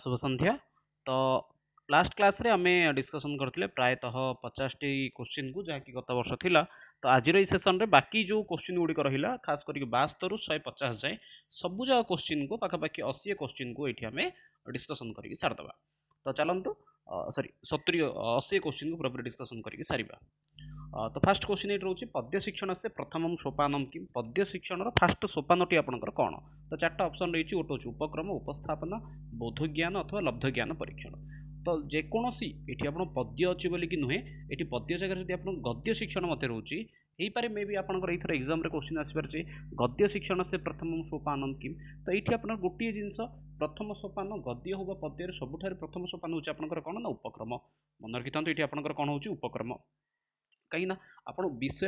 শুভ ସନ୍ଧ୍ୟା ତ ଲାଷ୍ଟ କ୍ଲାସ୍ରେ ଆମେ ଡିସ୍କସନ୍ କରିଥିଲେ ପ୍ରାୟତଃ ପଚାଶଟି କୋଶ୍ଚିନ୍କୁ ଯାହାକି ଗତ ବର୍ଷ ଥିଲା ତ ଆଜିର ଏଇ ସେସନ୍ରେ ବାକି ଯେଉଁ କୋଶ୍ଚିନ୍ ଗୁଡ଼ିକ ରହିଲା ଖାସ୍ କରିକି ବାସ୍ତରୁ ଶହେ ପଚାଶ ଯାଏଁ ସବୁଯାକ କୋଶ୍ଚିନ୍କୁ ପାଖାପାଖି ଅଶୀ କୋଶ୍ଚିନ୍କୁ ଏଇଠି ଆମେ ଡିସ୍କସନ୍ କରିକି ସାରିଦେବା ତ ଚାଲନ୍ତୁ ସରି ସତୁରି ଅଶୀ କୋଶ୍ଚିନ୍କୁ ପୁରାପୁରି ଡିସ୍କସନ୍ କରିକି ସାରିବା ତ ଫାଷ୍ଟ କ୍ୱେଶ୍ଚିନ୍ ଏଇଠି ରହୁଛି ପଦ୍ୟ ଶିକ୍ଷଣ ସେ ପ୍ରଥମ ସୋପାନମ୍ କି ପଦ୍ୟ ଶିକ୍ଷଣର ଫାଷ୍ଟ ସୋପାନଟି ଆପଣଙ୍କର କ'ଣ ତ ଚାରିଟା ଅପସନ୍ ରହିଛି ଗୋଟେ ହେଉଛି ଉପକ୍ରମ ଉପସ୍ଥାପନା ବୋଧଜ୍ଞାନ ଅଥବା ଲବ୍ଧଜ୍ଞାନ ପରୀକ୍ଷଣ ତ ଯେକୌଣସି ଏଠି ଆପଣ ପଦ୍ୟ ଅଛି ବୋଲିକି ନୁହେଁ ଏଠି ପଦ୍ୟ ଜାଗାରେ ଯଦି ଆପଣ ଗଦ୍ୟ ଶିକ୍ଷଣ ମଧ୍ୟ ରହୁଛି ହେଇପାରେ ମେ ବି ଆପଣଙ୍କର ଏଇଥର ଏକ୍ଜାମ୍ରେ କୋଶ୍ଚିନ୍ ଆସିପାରୁଛି ଗଦ୍ୟ ଶିକ୍ଷଣ ସେ ପ୍ରଥମ ସୋପାନମ୍ କିମ୍ ତ ଏଇଠି ଆପଣ ଗୋଟିଏ ଜିନିଷ ପ୍ରଥମ ସୋପାନ ଗଦ୍ୟ ହେଉ ପଦ୍ୟରେ ସବୁଠାରୁ ପ୍ରଥମ ସୋପାନ ହେଉଛି ଆପଣଙ୍କର କ'ଣ ନା ଉପକ୍ରମ ମନେ ରଖିଥାନ୍ତୁ ଏଠି ଆପଣଙ୍କର କ'ଣ ହେଉଛି ଉପକ୍ରମ कहीँ नस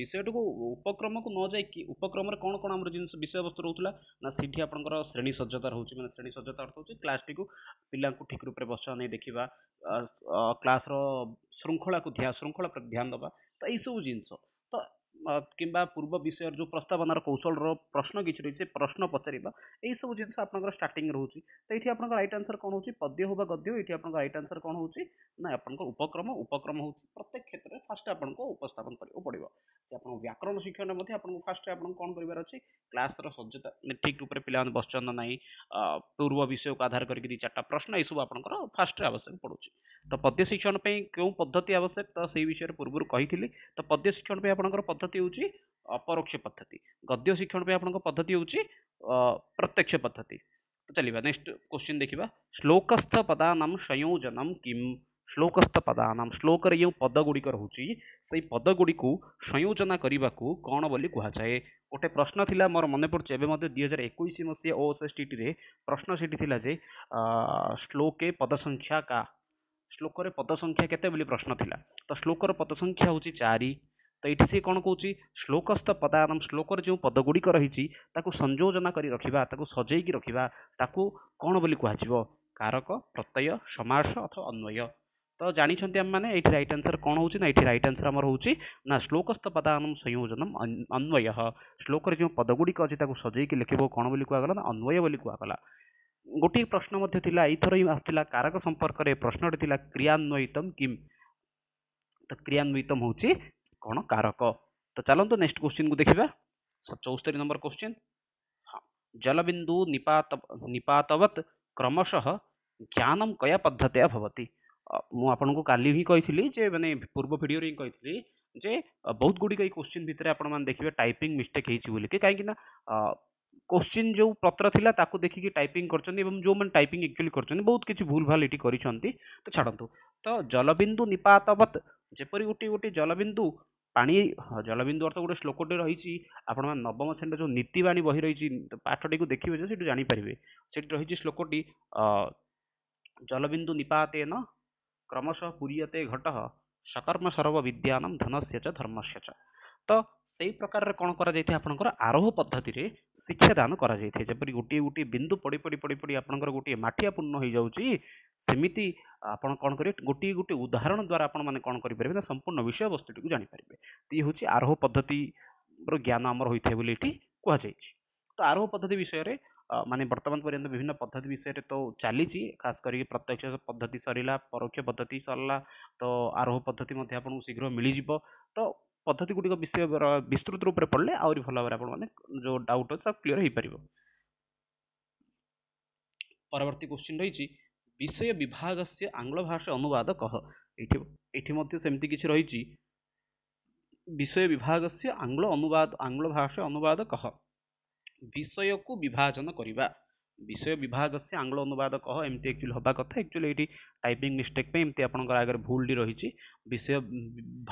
विषयको उपकमको नजाइक उपक्रम कमिस विषयवस्तु रहेछ न सिठी आप्रेणसज्जताउँछ मेरो श्रेणी सज्जा अर्थ हुन्छ क्लास टि पूप् बसलासङ्खला शृङ्खला प्रति ध्यान देव त यसु जिस କିମ୍ବା ପୂର୍ବ ବିଷୟରେ ଯେଉଁ ପ୍ରସ୍ତାବନାର କୌଶଳର ପ୍ରଶ୍ନ କିଛି ରହିଛି ସେ ପ୍ରଶ୍ନ ପଚାରିବା ଏହିସବୁ ଜିନିଷ ଆପଣଙ୍କର ଷ୍ଟାର୍ଟିଂ ରହୁଛି ତ ଏଇଠି ଆପଣଙ୍କ ରାଇଟ୍ ଆନ୍ସର୍ କ'ଣ ହେଉଛି ପଦ୍ୟ ହଉ ବା ଗଦ୍ୟ ଏଇଠି ଆପଣଙ୍କ ରାଇଟ୍ ଆନ୍ସର୍ କ'ଣ ହେଉଛି ନା ଆପଣଙ୍କ ଉପକ୍ରମ ଉପକ୍ରମ ହେଉଛି ପ୍ରତ୍ୟେକ କ୍ଷେତ୍ରରେ ଫାଷ୍ଟ ଆପଣଙ୍କୁ ଉପସ୍ଥାପନ କରିବାକୁ ପଡ଼ିବ ସେ ଆପଣଙ୍କ ବ୍ୟାକରଣ ଶିକ୍ଷଣରେ ମଧ୍ୟ ଆପଣଙ୍କୁ ଫାଷ୍ଟ ଆପଣଙ୍କୁ କ'ଣ କରିବାର ଅଛି କ୍ଲାସ୍ର ସଜ୍ଜତା ଠିକ୍ ରୂପରେ ପିଲାମାନେ ବସିଛନ୍ତି ନାହିଁ ପୂର୍ବ ବିଷୟକୁ ଆଧାର କରିକି ଦୁଇ ଚାରିଟା ପ୍ରଶ୍ନ ଏସବୁ ଆପଣଙ୍କର ଫାଷ୍ଟରେ ଆବଶ୍ୟକ ପଡ଼ୁଛି ତ ପଦ୍ୟ ଶିକ୍ଷଣ ପାଇଁ କେଉଁ ପଦ୍ଧତି ଆବଶ୍ୟକ ତ ସେଇ ବିଷୟରେ ପୂର୍ବରୁ କହିଥିଲି ତ ପଦ୍ୟ ଶିକ୍ଷଣ ପାଇଁ ଆପଣଙ୍କର ପଦ୍ଧତି पद्धति हूँ अपरोक्ष पद्धति गद्य शिक्षण पर आप पद्धति हूँ प्रत्यक्ष पद्धति चलिए नेक्स्ट क्वेश्चन देखा श्लोकस्थ पदानम संयोजनम कि श्लोकस्थ पदान श्लोक जो पद गुड़िक रोच पद गुड़ी संयोजना करने को कौन बोली कहुए गोटे प्रश्न थी मोर मन पड़े एवं दुई हजार एक मसीहा ओ एस एस टी टी प्रश्न से श्लोके पद संख्या का श्लोक पद संख्या के प्रश्न थी तो श्लोकर पद संख्या हूँ चारि ତ ଏଠି ସେ କ'ଣ କହୁଛି ଶ୍ଳୋକସ୍ଥ ପଦାରମ୍ଭ ଶ୍ଳୋକରେ ଯେଉଁ ପଦଗୁଡ଼ିକ ରହିଛି ତାକୁ ସଂଯୋଜନା କରି ରଖିବା ତାକୁ ସଜେଇକି ରଖିବା ତାକୁ କ'ଣ ବୋଲି କୁହାଯିବ କାରକ ପ୍ରତ୍ୟୟ ସମାସ ଅଥବା ଅନ୍ୱୟ ତ ଜାଣିଛନ୍ତି ଆମେମାନେ ଏଇଠି ରାଇଟ୍ ଆନ୍ସର୍ କ'ଣ ହେଉଛି ନା ଏଇଠି ରାଇଟ୍ ଆନ୍ସର୍ ଆମର ହେଉଛି ନା ଶ୍ଳୋକସ୍ଥ ପଦାନମ ସଂୟୋଜନ ଅନ୍ୱୟ ଶ୍ଳୋକରେ ଯେଉଁ ପଦଗୁଡ଼ିକ ଅଛି ତାକୁ ସଜେଇକି ଲେଖିବ କ'ଣ ବୋଲି କୁହାଗଲା ନା ଅନ୍ୱୟ ବୋଲି କୁହାଗଲା ଗୋଟିଏ ପ୍ରଶ୍ନ ମଧ୍ୟ ଥିଲା ଏଇଥର ହିଁ ଆସିଥିଲା କାରକ ସମ୍ପର୍କରେ ପ୍ରଶ୍ନଟି ଥିଲା କ୍ରିୟାନ୍ୱୟିତମ କିମ୍ ତ କ୍ରିୟାନ୍ୱିତମ ହେଉଛି कौन कारक तो चलो तो नेक्स्ट क्वेश्चन को देखा चौस्तरी नंबर क्वेश्चन हाँ जलबिंदु निपात निपातवत क्रमशः ज्ञानम कया पद्धत भवती मुझे का ही कही मैंने पूर्व भिड रही कही जे बहुत गुड़िक क्वेश्चन भितर आपण देखिए टाइपिंग मिस्टेक हो कहीं क्वेश्चन जो पत्र था देखिक टाइपिंग कर जो मैंने टाइपिंग एक्चुअली कर बहुत किसी भूल भाल ये तो छाड़ू तो जलबिंदु निपातवत जपरी गोटे गोटे जलबिंदु ପାଣି ଜଳବିନ୍ଦୁ ଅର୍ଥ ଗୋଟେ ଶ୍ଳୋକଟେ ରହିଛି ଆପଣମାନେ ନବମ ଶ୍ରେଣୀର ଯେଉଁ ନୀତିବାଣୀ ବହି ରହିଛି ପାଠଟିକୁ ଦେଖିବେ ଯେ ସେଇଠୁ ଜାଣିପାରିବେ ସେଠି ରହିଛି ଶ୍ଳୋକଟି ଜଳବିନ୍ଦୁ ନିପାତେନ କ୍ରମଶଃ ପୁରୀୟତେ ଘଟ ସକର୍ମ ସର୍ବ ବିଦ୍ୟାନମ ଧନସ୍ୟ ଚ ଧର୍ମସ୍ୟ ଚ ତ ସେହି ପ୍ରକାରର କ'ଣ କରାଯାଇଥାଏ ଆପଣଙ୍କର ଆରୋହ ପଦ୍ଧତିରେ ଶିକ୍ଷାଦାନ କରାଯାଇଥାଏ ଯେପରି ଗୋଟିଏ ଗୋଟିଏ ବିନ୍ଦୁ ପଡ଼ି ପଡ଼ି ପଡ଼ି ପଡ଼ି ଆପଣଙ୍କର ଗୋଟିଏ ମାଠିଆ ପୂର୍ଣ୍ଣ ହୋଇଯାଉଛି ସେମିତି ଆପଣ କ'ଣ କରିବେ ଗୋଟିଏ ଗୋଟିଏ ଉଦାହରଣ ଦ୍ୱାରା ଆପଣମାନେ କ'ଣ କରିପାରିବେ ନା ସମ୍ପୂର୍ଣ୍ଣ ବିଷୟବସ୍ତୁଟିକୁ ଜାଣିପାରିବେ ତ ଇଏ ହେଉଛି ଆରୋହ ପଦ୍ଧତିର ଜ୍ଞାନ ଆମର ହୋଇଥାଏ ବୋଲି ଏଠି କୁହାଯାଇଛି ତ ଆରୋହ ପଦ୍ଧତି ବିଷୟରେ ମାନେ ବର୍ତ୍ତମାନ ପର୍ଯ୍ୟନ୍ତ ବିଭିନ୍ନ ପଦ୍ଧତି ବିଷୟରେ ତ ଚାଲିଛି ଖାସ୍ କରିକି ପ୍ରତ୍ୟକ୍ଷ ପଦ୍ଧତି ସରିଲା ପରୋକ୍ଷ ପଦ୍ଧତି ସରିଲା ତ ଆରୋହ ପଦ୍ଧତି ମଧ୍ୟ ଆପଣଙ୍କୁ ଶୀଘ୍ର ମିଳିଯିବ ତ ପଦ୍ଧତି ଗୁଡ଼ିକ ବିଷୟ ବିସ୍ତୃତ ରୂପରେ ପଢ଼ିଲେ ଆହୁରି ଭଲ ଭାବରେ ଆପଣମାନେ ଯେଉଁ ଡାଉଟ୍ ଅଛି ତାକୁ କ୍ଲିଅର୍ ହୋଇପାରିବ ପରବର୍ତ୍ତୀ କ୍ୱେଶ୍ଚିନ୍ ରହିଛି ବିଷୟ ବିଭାଗ ସେ ଆଙ୍ଗ୍ଲ ଭାଷା ଅନୁବାଦ କହ ଏଇଠି ଏଇଠି ମଧ୍ୟ ସେମିତି କିଛି ରହିଛି ବିଷୟ ବିଭାଗ ସେ ଆଙ୍ଗ୍ଲ ଅନୁବାଦ ଆଙ୍ଗ୍ଲ ଭାଷା ଅନୁବାଦ କହ ବିଷୟକୁ ବିଭାଜନ କରିବା ବିଷୟ ବିଭାଗ ଅଛି ଆଙ୍ଗଳ ଅନୁବାଦ କହ ଏମିତି ଆକ୍ଚୁଆଲି ହେବା କଥା ଆକ୍ଚୁଆଲି ଏଇଠି ଟାଇପିଂ ମିଷ୍ଟେକ୍ ପାଇଁ ଏମିତି ଆପଣଙ୍କର ଆଗରେ ଭୁଲଟି ରହିଛି ବିଷୟ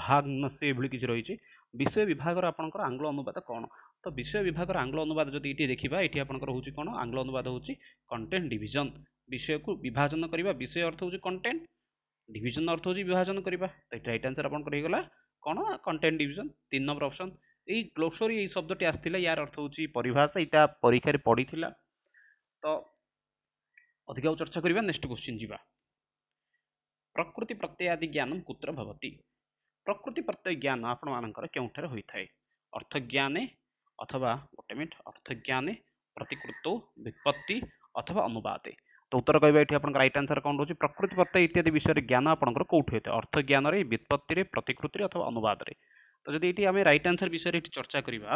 ଭାଗ ନସି ଏଭଳି କିଛି ରହିଛି ବିଷୟ ବିଭାଗର ଆପଣଙ୍କର ଆଙ୍ଗଳ ଅନୁବାଦ କ'ଣ ତ ବିଷୟ ବିଭାଗର ଆଙ୍ଗଳ ଅନୁବାଦ ଯଦି ଏଠି ଦେଖିବା ଏଠି ଆପଣଙ୍କର ହେଉଛି କ'ଣ ଆଙ୍ଗଳ ଅନୁବାଦ ହେଉଛି କଣ୍ଟେଣ୍ଟ ଡିଭିଜନ୍ ବିଷୟକୁ ବିଭାଜନ କରିବା ବିଷୟ ଅର୍ଥ ହେଉଛି କଣ୍ଟେଣ୍ଟ ଡିଭିଜନ୍ ଅର୍ଥ ହେଉଛି ବିଭାଜନ କରିବା ତ ଏଠି ରାଇଟ୍ ଆନ୍ସର୍ ଆପଣଙ୍କର ହେଇଗଲା କ'ଣ କଣ୍ଟେଣ୍ଟ ଡିଭିଜନ୍ ତିନି ନମ୍ବର ଅପସନ୍ এই গ্লোসরি এই শব্দটি আসছিল ইয়ার অর্থ হচ্ছে পরিভাষা এটা পরীক্ষায় পড়িলা ତ ଅଧିକ ଚର୍ଚ୍ଚା କରିବା ନେକ୍ସଟ କ୍ୱେଶ୍ଚିନ୍ ଯିବା ପ୍ରକୃତି ପ୍ରତ୍ୟୟ ଆଦି ଜ୍ଞାନ କୁତ୍ର ଭବତି ପ୍ରକୃତି ପ୍ରତ୍ୟୟ ଜ୍ଞାନ ଆପଣମାନଙ୍କର କେଉଁଠାରେ ହୋଇଥାଏ ଅର୍ଥଜ୍ଞାନେ ଅଥବା ଗୋଟେ ମିନିଟ୍ ଅର୍ଥଜ୍ଞାନେ ପ୍ରତିକୃତ ବିପତ୍ତି ଅଥବା ଅନୁବାଦେ ତ ଉତ୍ତର କହିବା ଏଠି ଆପଣଙ୍କ ରାଇଟ୍ ଆନ୍ସର୍ କ'ଣ ରହୁଛି ପ୍ରକୃତି ପ୍ରତ୍ୟୟ ଇତ୍ୟାଦି ବିଷୟରେ ଜ୍ଞାନ ଆପଣଙ୍କର କେଉଁଠି ହୋଇଥାଏ ଅର୍ଥଜ୍ଞାନରେ ବିପତ୍ତିରେ ପ୍ରତିକୃତିରେ ଅଥବା ଅନୁବାଦରେ ତ ଯଦି ଏଠି ଆମେ ରାଇଟ୍ ଆନ୍ସର୍ ବିଷୟରେ ଏଠି ଚର୍ଚ୍ଚା କରିବା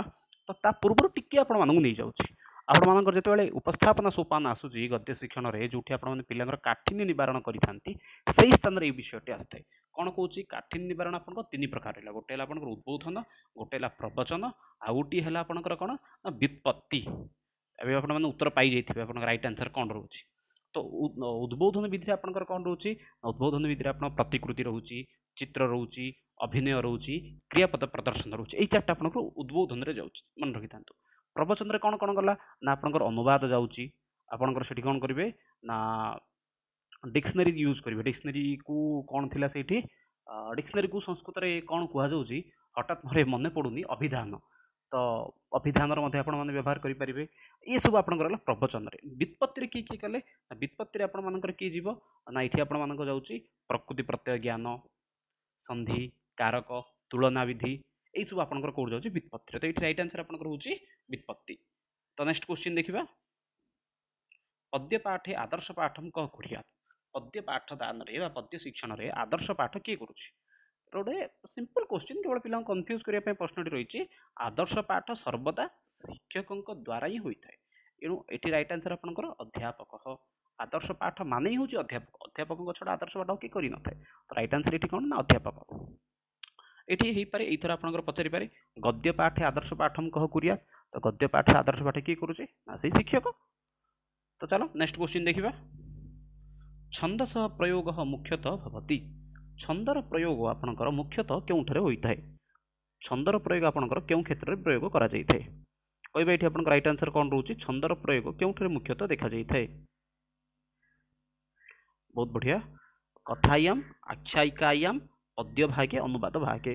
ତ ତା ପୂର୍ବରୁ ଟିକିଏ ଆପଣମାନଙ୍କୁ ନେଇଯାଉଛି ଆପଣମାନଙ୍କର ଯେତେବେଳେ ଉପସ୍ଥାପନା ସୋପାନ ଆସୁଛି ଗଦ୍ୟ ଶିକ୍ଷଣରେ ଯେଉଁଠି ଆପଣମାନେ ପିଲାଙ୍କର କାଠିନ୍ୟ ନିବାରଣ କରିଥାନ୍ତି ସେହି ସ୍ଥାନରେ ଏଇ ବିଷୟଟି ଆସିଥାଏ କ'ଣ କହୁଛି କାଠିନ୍ୟ ନିବାରଣ ଆପଣଙ୍କର ତିନି ପ୍ରକାର ହେଲା ଗୋଟେ ହେଲା ଆପଣଙ୍କର ଉଦ୍ବୋଧନ ଗୋଟେ ହେଲା ପ୍ରବଚନ ଆଉ ଗୋଟିଏ ହେଲା ଆପଣଙ୍କର କ'ଣ ନା ବିତ୍ପତ୍ତି ଏବେ ଆପଣମାନେ ଉତ୍ତର ପାଇଯାଇଥିବେ ଆପଣଙ୍କ ରାଇଟ୍ ଆନ୍ସର୍ କ'ଣ ରହୁଛି ତ ଉଦ୍ବୋଧନ ବିଧିରେ ଆପଣଙ୍କର କ'ଣ ରହୁଛି ଉଦ୍ବୋଧନ ବିଧିରେ ଆପଣଙ୍କ ପ୍ରତିକୃତି ରହୁଛି ଚିତ୍ର ରହୁଛି ଅଭିନୟ ରହୁଛି କ୍ରିୟାପଦ ପ୍ରଦର୍ଶନ ରହୁଛି ଏହି ଚାରିଟା ଆପଣଙ୍କର ଉଦ୍ବୋଧନରେ ଯାଉଛି ମନେ ରଖିଥାନ୍ତୁ ପ୍ରବଚନରେ କ'ଣ କ'ଣ କଲା ନା ଆପଣଙ୍କର ଅନୁବାଦ ଯାଉଛି ଆପଣଙ୍କର ସେଠି କ'ଣ କରିବେ ନା ଡିକ୍ସନାରୀ ୟୁଜ୍ କରିବେ ଡିକ୍ସନାରୀକୁ କ'ଣ ଥିଲା ସେଇଠି ଡିକ୍ସନାରୀକୁ ସଂସ୍କୃତରେ କ'ଣ କୁହାଯାଉଛି ହଠାତ୍ ମୋର ମନେ ପଡ଼ୁନି ଅଭିଧାନ ତ ଅଭିଧାନର ମଧ୍ୟ ଆପଣମାନେ ବ୍ୟବହାର କରିପାରିବେ ଏସବୁ ଆପଣଙ୍କର ହେଲା ପ୍ରବଚନରେ ବିତ୍ପତ୍ତିରେ କିଏ କିଏ କଲେ ନା ବିତ୍ପତ୍ତିରେ ଆପଣମାନଙ୍କର କିଏ ଯିବ ନା ଏଠି ଆପଣମାନଙ୍କ ଯାଉଛି ପ୍ରକୃତି ପ୍ରତ୍ୟୟ ଜ୍ଞାନ ସନ୍ଧି କାରକ ତୁଳନା ବିଧି এইসব আপনার কোর্স যাচ্ছে বিৎপত্তির তো এইটি রাইট আনসর আপনার হচ্ছে বিৎপত্তি তো নেক্সট কোশ্চিন দেখা পদ্য পাঠে আদর্শ পাঠম ক কুড়িয়া পদ্য পাঠ দানরে বা পদ্য শিক্ষণরে আদর্শ পাঠ কে করুছি ଗୋଟେ ସିମ୍ପଲ୍ କୋଶ୍ଚିନ୍ ଯେଉଁଟା ପିଲାଙ୍କୁ କନଫ୍ୟୁଜ୍ କରିବା ପାଇଁ ପ୍ରଶ୍ନଟି ରହିଛି ଆଦର୍ଶ ପାଠ ସର୍ବଦା ଶିକ୍ଷକଙ୍କ ଦ୍ୱାରା ହିଁ ହୋଇଥାଏ ଏଣୁ ଏଠି ରାଇଟ୍ ଆନ୍ସର୍ ଆପଣଙ୍କର ଅଧ୍ୟାପକ ଆଦର୍ଶ ପାଠ ମାନେ ହିଁ ହେଉଛି ଅଧ୍ୟାପକ ଅଧ୍ୟାପକଙ୍କ ଛଡ଼ା ଆଦର୍ଶ ପାଠ କିଏ କରିନଥାଏ ତ ରାଇଟ୍ ଆନ୍ସର୍ ଏଠି କ'ଣ ନା ଅଧ୍ୟାପକ ଏଠି ହେଇପାରେ ଏଇଥର ଆପଣଙ୍କର ପଚାରିପାରେ ଗଦ୍ୟ ପାଠେ ଆଦର୍ଶ ପାଠ ମୁଁ କହ କୁରିଆ ତ ଗଦ୍ୟ ପାଠ ଆଦର୍ଶ ପାଠ କିଏ କରୁଛି ନା ସେଇ ଶିକ୍ଷକ ତ ଚାଲ ନେକ୍ସଟ କ୍ୱେଶ୍ଚିନ୍ ଦେଖିବା ଛନ୍ଦ ସହ ପ୍ରୟୋଗ ମୁଖ୍ୟତଃ ଭବତୀ ଛନ୍ଦର ପ୍ରୟୋଗ ଆପଣଙ୍କର ମୁଖ୍ୟତଃ କେଉଁଠାରେ ହୋଇଥାଏ ଛନ୍ଦର ପ୍ରୟୋଗ ଆପଣଙ୍କର କେଉଁ କ୍ଷେତ୍ରରେ ପ୍ରୟୋଗ କରାଯାଇଥାଏ କହିବେ ଏଠି ଆପଣଙ୍କ ରାଇଟ୍ ଆନ୍ସର୍ କ'ଣ ରହୁଛି ଛନ୍ଦର ପ୍ରୟୋଗ କେଉଁଠାରେ ମୁଖ୍ୟତଃ ଦେଖାଯାଇଥାଏ ବହୁତ ବଢ଼ିଆ କଥାୟାମ ଆଖ୍ୟାୟିକାୟାମ ଅଦ୍ୟ ଭାଗେ ଅନୁବାଦ ଭାଗେ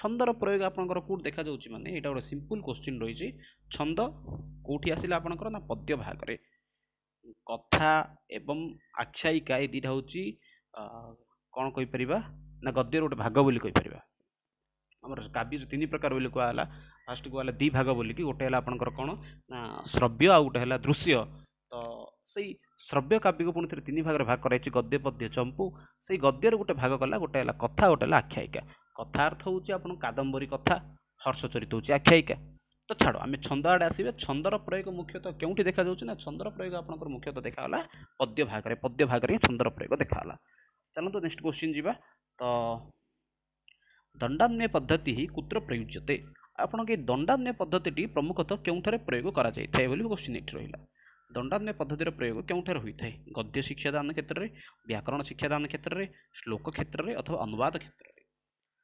ଛନ୍ଦର ପ୍ରୟୋଗ ଆପଣଙ୍କର କେଉଁଠି ଦେଖାଯାଉଛି ମାନେ ଏଇଟା ଗୋଟେ ସିମ୍ପଲ୍ କୋଶ୍ଚିନ୍ ରହିଛି ଛନ୍ଦ କେଉଁଠି ଆସିଲା ଆପଣଙ୍କର ନା ପଦ୍ୟ ଭାଗରେ କଥା ଏବଂ ଆଖ୍ୟାୟିକା ଏ ଦୁଇଟା ହେଉଛି କ'ଣ କହିପାରିବା ନା ଗଦ୍ୟର ଗୋଟେ ଭାଗ ବୋଲି କହିପାରିବା ଆମର କାବ୍ୟ ତିନି ପ୍ରକାର ବୋଲି କୁହାହେଲା ଫାର୍ଷ୍ଟ କୁହାହେଲା ଦୁଇ ଭାଗ ବୋଲିକି ଗୋଟେ ହେଲା ଆପଣଙ୍କର କ'ଣ ନା ଶ୍ରବ୍ୟ ଆଉ ଗୋଟେ ହେଲା ଦୃଶ୍ୟ সেই সর্ব্য কাবি গবুনতে তইনি ভাগৰ ভাগ কৰাইছে গদ্য পদ্য চম্পু সেই গদ্যৰ গোটেই ভাগকলা গোটেইলা কথা ওটলা আখ্যাইকা কথার্থ হউচি আপোনাক কাদম্বৰী কথা হৰ্ষচৰিত হউচি আখ্যাইকা তো ছાડো আমি ছন্দ আডাসিবে ছন্দৰ প্ৰয়োগ মুখ্যত কেউঁটি দেখা যোউছ না ছন্দৰ প্ৰয়োগ আপোনাক মুখ্যত দেখাৱলা পদ্য ভাগৰে পদ্য ভাগৰে ছন্দৰ প্ৰয়োগ দেখাৱলা চালো তো নেক্সট কুৱেচন জিবা ত দণ্ডান্য পদ্ধতি হী কুত্ৰ প্ৰয়োজ্যতে আপোনকে দণ্ডান্য পদ্ধতিটি প্ৰমুকত কেউঁথৰে প্ৰয়োগ কৰা যায় তাই বুলি কুৱেচন ইটি ৰহিলা ଦଣ୍ଡାତ୍ମ୍ୟ ପଦ୍ଧତିର ପ୍ରୟୋଗ କେଉଁଠାରେ ହୋଇଥାଏ ଗଦ୍ୟ ଶିକ୍ଷାଦାନ କ୍ଷେତ୍ରରେ ବ୍ୟାକରଣ ଶିକ୍ଷାଦାନ କ୍ଷେତ୍ରରେ ଶ୍ଳୋକ କ୍ଷେତ୍ରରେ ଅଥବା ଅନୁବାଦ କ୍ଷେତ୍ରରେ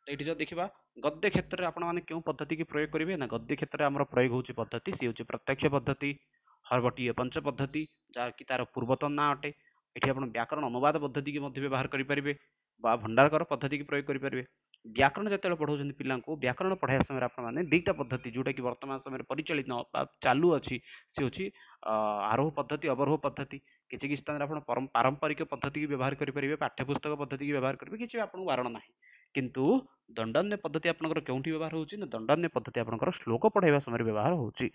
ତ ଏଇଠି ଯଦି ଦେଖିବା ଗଦ୍ୟ କ୍ଷେତ୍ରରେ ଆପଣମାନେ କେଉଁ ପଦ୍ଧତିକି ପ୍ରୟୋଗ କରିବେ ନା ଗଦ୍ୟ କ୍ଷେତ୍ରରେ ଆମର ପ୍ରୟୋଗ ହେଉଛି ପଦ୍ଧତି ସେ ହେଉଛି ପ୍ରତ୍ୟକ୍ଷ ପଦ୍ଧତି ହରବଟୀୟ ପଞ୍ଚ ପଦ୍ଧତି ଯାହାକି ତା'ର ପୂର୍ବତନ ନାଁ ଅଟେ ଏଠି ଆପଣ ବ୍ୟାକରଣ ଅନୁବାଦ ପଦ୍ଧତିକୁ ମଧ୍ୟ ବ୍ୟବହାର କରିପାରିବେ ବା ଭଣ୍ଡାରକର ପଦ୍ଧତିକୁ ପ୍ରୟୋଗ କରିପାରିବେ ବ୍ୟାକରଣ ଯେତେବେଳେ ପଢ଼ାଉଛନ୍ତି ପିଲାଙ୍କୁ ବ୍ୟାକରଣ ପଢ଼ାଇବା ସମୟରେ ଆପଣମାନେ ଦୁଇଟା ପଦ୍ଧତି ଯେଉଁଟାକି ବର୍ତ୍ତମାନ ସମୟରେ ପରିଚାଳିତ ବା ଚାଲୁ ଅଛି ସେ ହେଉଛି ଆରୋହ ପଦ୍ଧତି ଅବରୋହ ପଦ୍ଧତି କିଛି କିଛି ସ୍ଥାନରେ ଆପଣ ପାରମ୍ପରିକ ପଦ୍ଧତିକୁ ବ୍ୟବହାର କରିପାରିବେ ପାଠ୍ୟପୁସ୍ତକ ପଦ୍ଧତିକୁ ବ୍ୟବହାର କରିବେ କିଛି ଆପଣଙ୍କୁ ବାରଣ ନାହିଁ କିନ୍ତୁ ଦଣ୍ଡାନ୍ୟ ପଦ୍ଧତି ଆପଣଙ୍କର କେଉଁଠି ବ୍ୟବହାର ହେଉଛି ନା ଦଣ୍ଡାନ୍ୟ ପଦ୍ଧତି ଆପଣଙ୍କର ଶ୍ଲୋକ ପଢ଼ାଇବା ସମୟରେ ବ୍ୟବହାର ହେଉଛି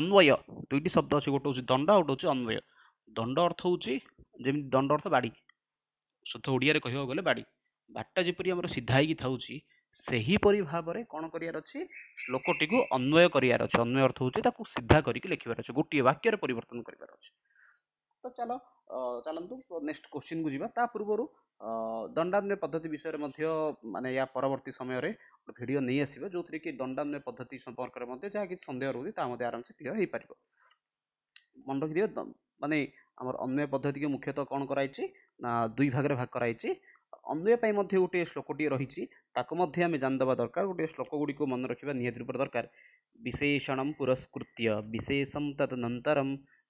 ଅନ୍ୱୟ ଦୁଇଟି ଶବ୍ଦ ଅଛି ଗୋଟେ ହେଉଛି ଦଣ୍ଡ ଗୋଟେ ହେଉଛି ଅନ୍ୱୟ ଦଣ୍ଡ ଅର୍ଥ ହେଉଛି ଯେମିତି ଦଣ୍ଡ ଅର୍ଥ ବାଡ଼ି ଶୁଦ୍ଧ ଓଡ଼ିଆରେ କହିବାକୁ ଗଲେ ବାଡ଼ି ବାଟଟା ଯେପରି ଆମର ସିଧା ହେଇକି ଥାଉଛି ସେହିପରି ଭାବରେ କ'ଣ କରିବାର ଅଛି ଶ୍ଳୋକଟିକୁ ଅନ୍ୱୟ କରିବାର ଅଛି ଅନ୍ୱୟ ଅର୍ଥ ହେଉଛି ତାକୁ ସିଧା କରିକି ଲେଖିବାର ଅଛି ଗୋଟିଏ ବାକ୍ୟରେ ପରିବର୍ତ୍ତନ କରିବାର ଅଛି ତ ଚାଲ ଚାଲନ୍ତୁ ନେକ୍ସଟ କୋଶ୍ଚିନ୍କୁ ଯିବା ତା ପୂର୍ବରୁ ଦଣ୍ଡାନ୍ୱୟ ପଦ୍ଧତି ବିଷୟରେ ମଧ୍ୟ ମାନେ ୟା ପରବର୍ତ୍ତୀ ସମୟରେ ଗୋଟେ ଭିଡ଼ିଓ ନେଇ ଆସିବ ଯେଉଁଥିରେ କି ଦଣ୍ଡାନ୍ୱୟ ପଦ୍ଧତି ସମ୍ପର୍କରେ ମଧ୍ୟ ଯାହା କିଛି ସନ୍ଦେହ ରହୁଛି ତାହା ମଧ୍ୟ ଆରାମସେ କ୍ଲିୟର ହୋଇପାରିବ ମନେ ରଖିଥିବେ ମାନେ ଆମର ଅନ୍ୱୟ ପଦ୍ଧତିକୁ ମୁଖ୍ୟତଃ କ'ଣ କରାଯାଇଛି ନା ଦୁଇ ଭାଗରେ ଭାଗ କରାଯାଇଛି अन्वयपाई गोटे श्लोकटे रही आम जानदा दरकार गोटे श्लोक गुड़ी मन रखा निहत रूप दरकार विशेषण पुरस्कृत विशेषम तदनतर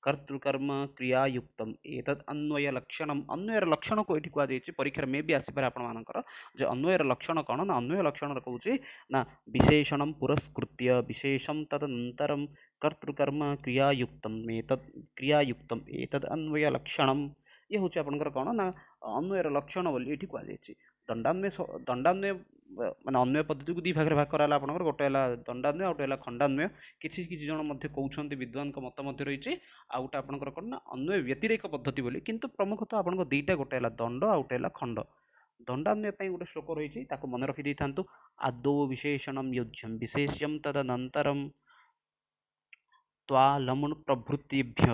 कर्तृकर्म क्रियायुक्त एतद अन्वय लक्षण अन्वयर लक्षण को ये कहुच्छे परीक्षार मे भी आसपा आपण मानक अन्वयर लक्षण कौन ना अन्वय लक्षण कहे ना विशेषण पुरस्कृत विशेषम तदनतरम कर्तृकर्म क्रियायुक्त एतद क्रियायुक्त एतद अन्वय लक्षण ଇଏ ହେଉଛି ଆପଣଙ୍କର କ'ଣ ନା ଅନ୍ୱୟର ଲକ୍ଷଣ ବୋଲି ଏଠି କୁହାଯାଇଛି ଦଣ୍ଡାନ୍ୱୟ ଦଣ୍ଡାନ୍ୱୟ ମାନେ ଅନ୍ୱୟ ପଦ୍ଧତିକୁ ଦୁଇ ଭାଗରେ ଭାଗ କରାହେଲା ଆପଣଙ୍କର ଗୋଟେ ହେଲା ଦଣ୍ଡାନ୍ୱୟ ଆଉ ଗୋଟେ ହେଲା ଖଣ୍ଡାନ୍ୱୟ କିଛି କିଛି ଜଣ ମଧ୍ୟ କହୁଛନ୍ତି ବିଦ୍ୱାନଙ୍କ ମତ ମଧ୍ୟ ରହିଛି ଆଉ ଗୋଟେ ଆପଣଙ୍କର କ'ଣ ନା ଅନ୍ୱୟ ବ୍ୟତିରେକ ପଦ୍ଧତି ବୋଲି କିନ୍ତୁ ପ୍ରମୁଖତଃ ଆପଣଙ୍କ ଦୁଇଟା ଗୋଟେ ହେଲା ଦଣ୍ଡ ଆଉ ଗୋଟେ ହେଲା ଖଣ୍ଡ ଦଣ୍ଡାନ୍ୱୟ ପାଇଁ ଗୋଟେ ଶ୍ଳୋକ ରହିଛି ତାକୁ ମନେ ରଖିଦେଇଥାନ୍ତୁ ଆଦୌ ବିଶେଷଣମ ୟୁଜ୍ୟମ ବିଶେଷ୍ୟମ ତଦନନ୍ତରମ ତ୍ୱା ଲମୁଣ ପ୍ରଭୃତିଭ୍ୟମ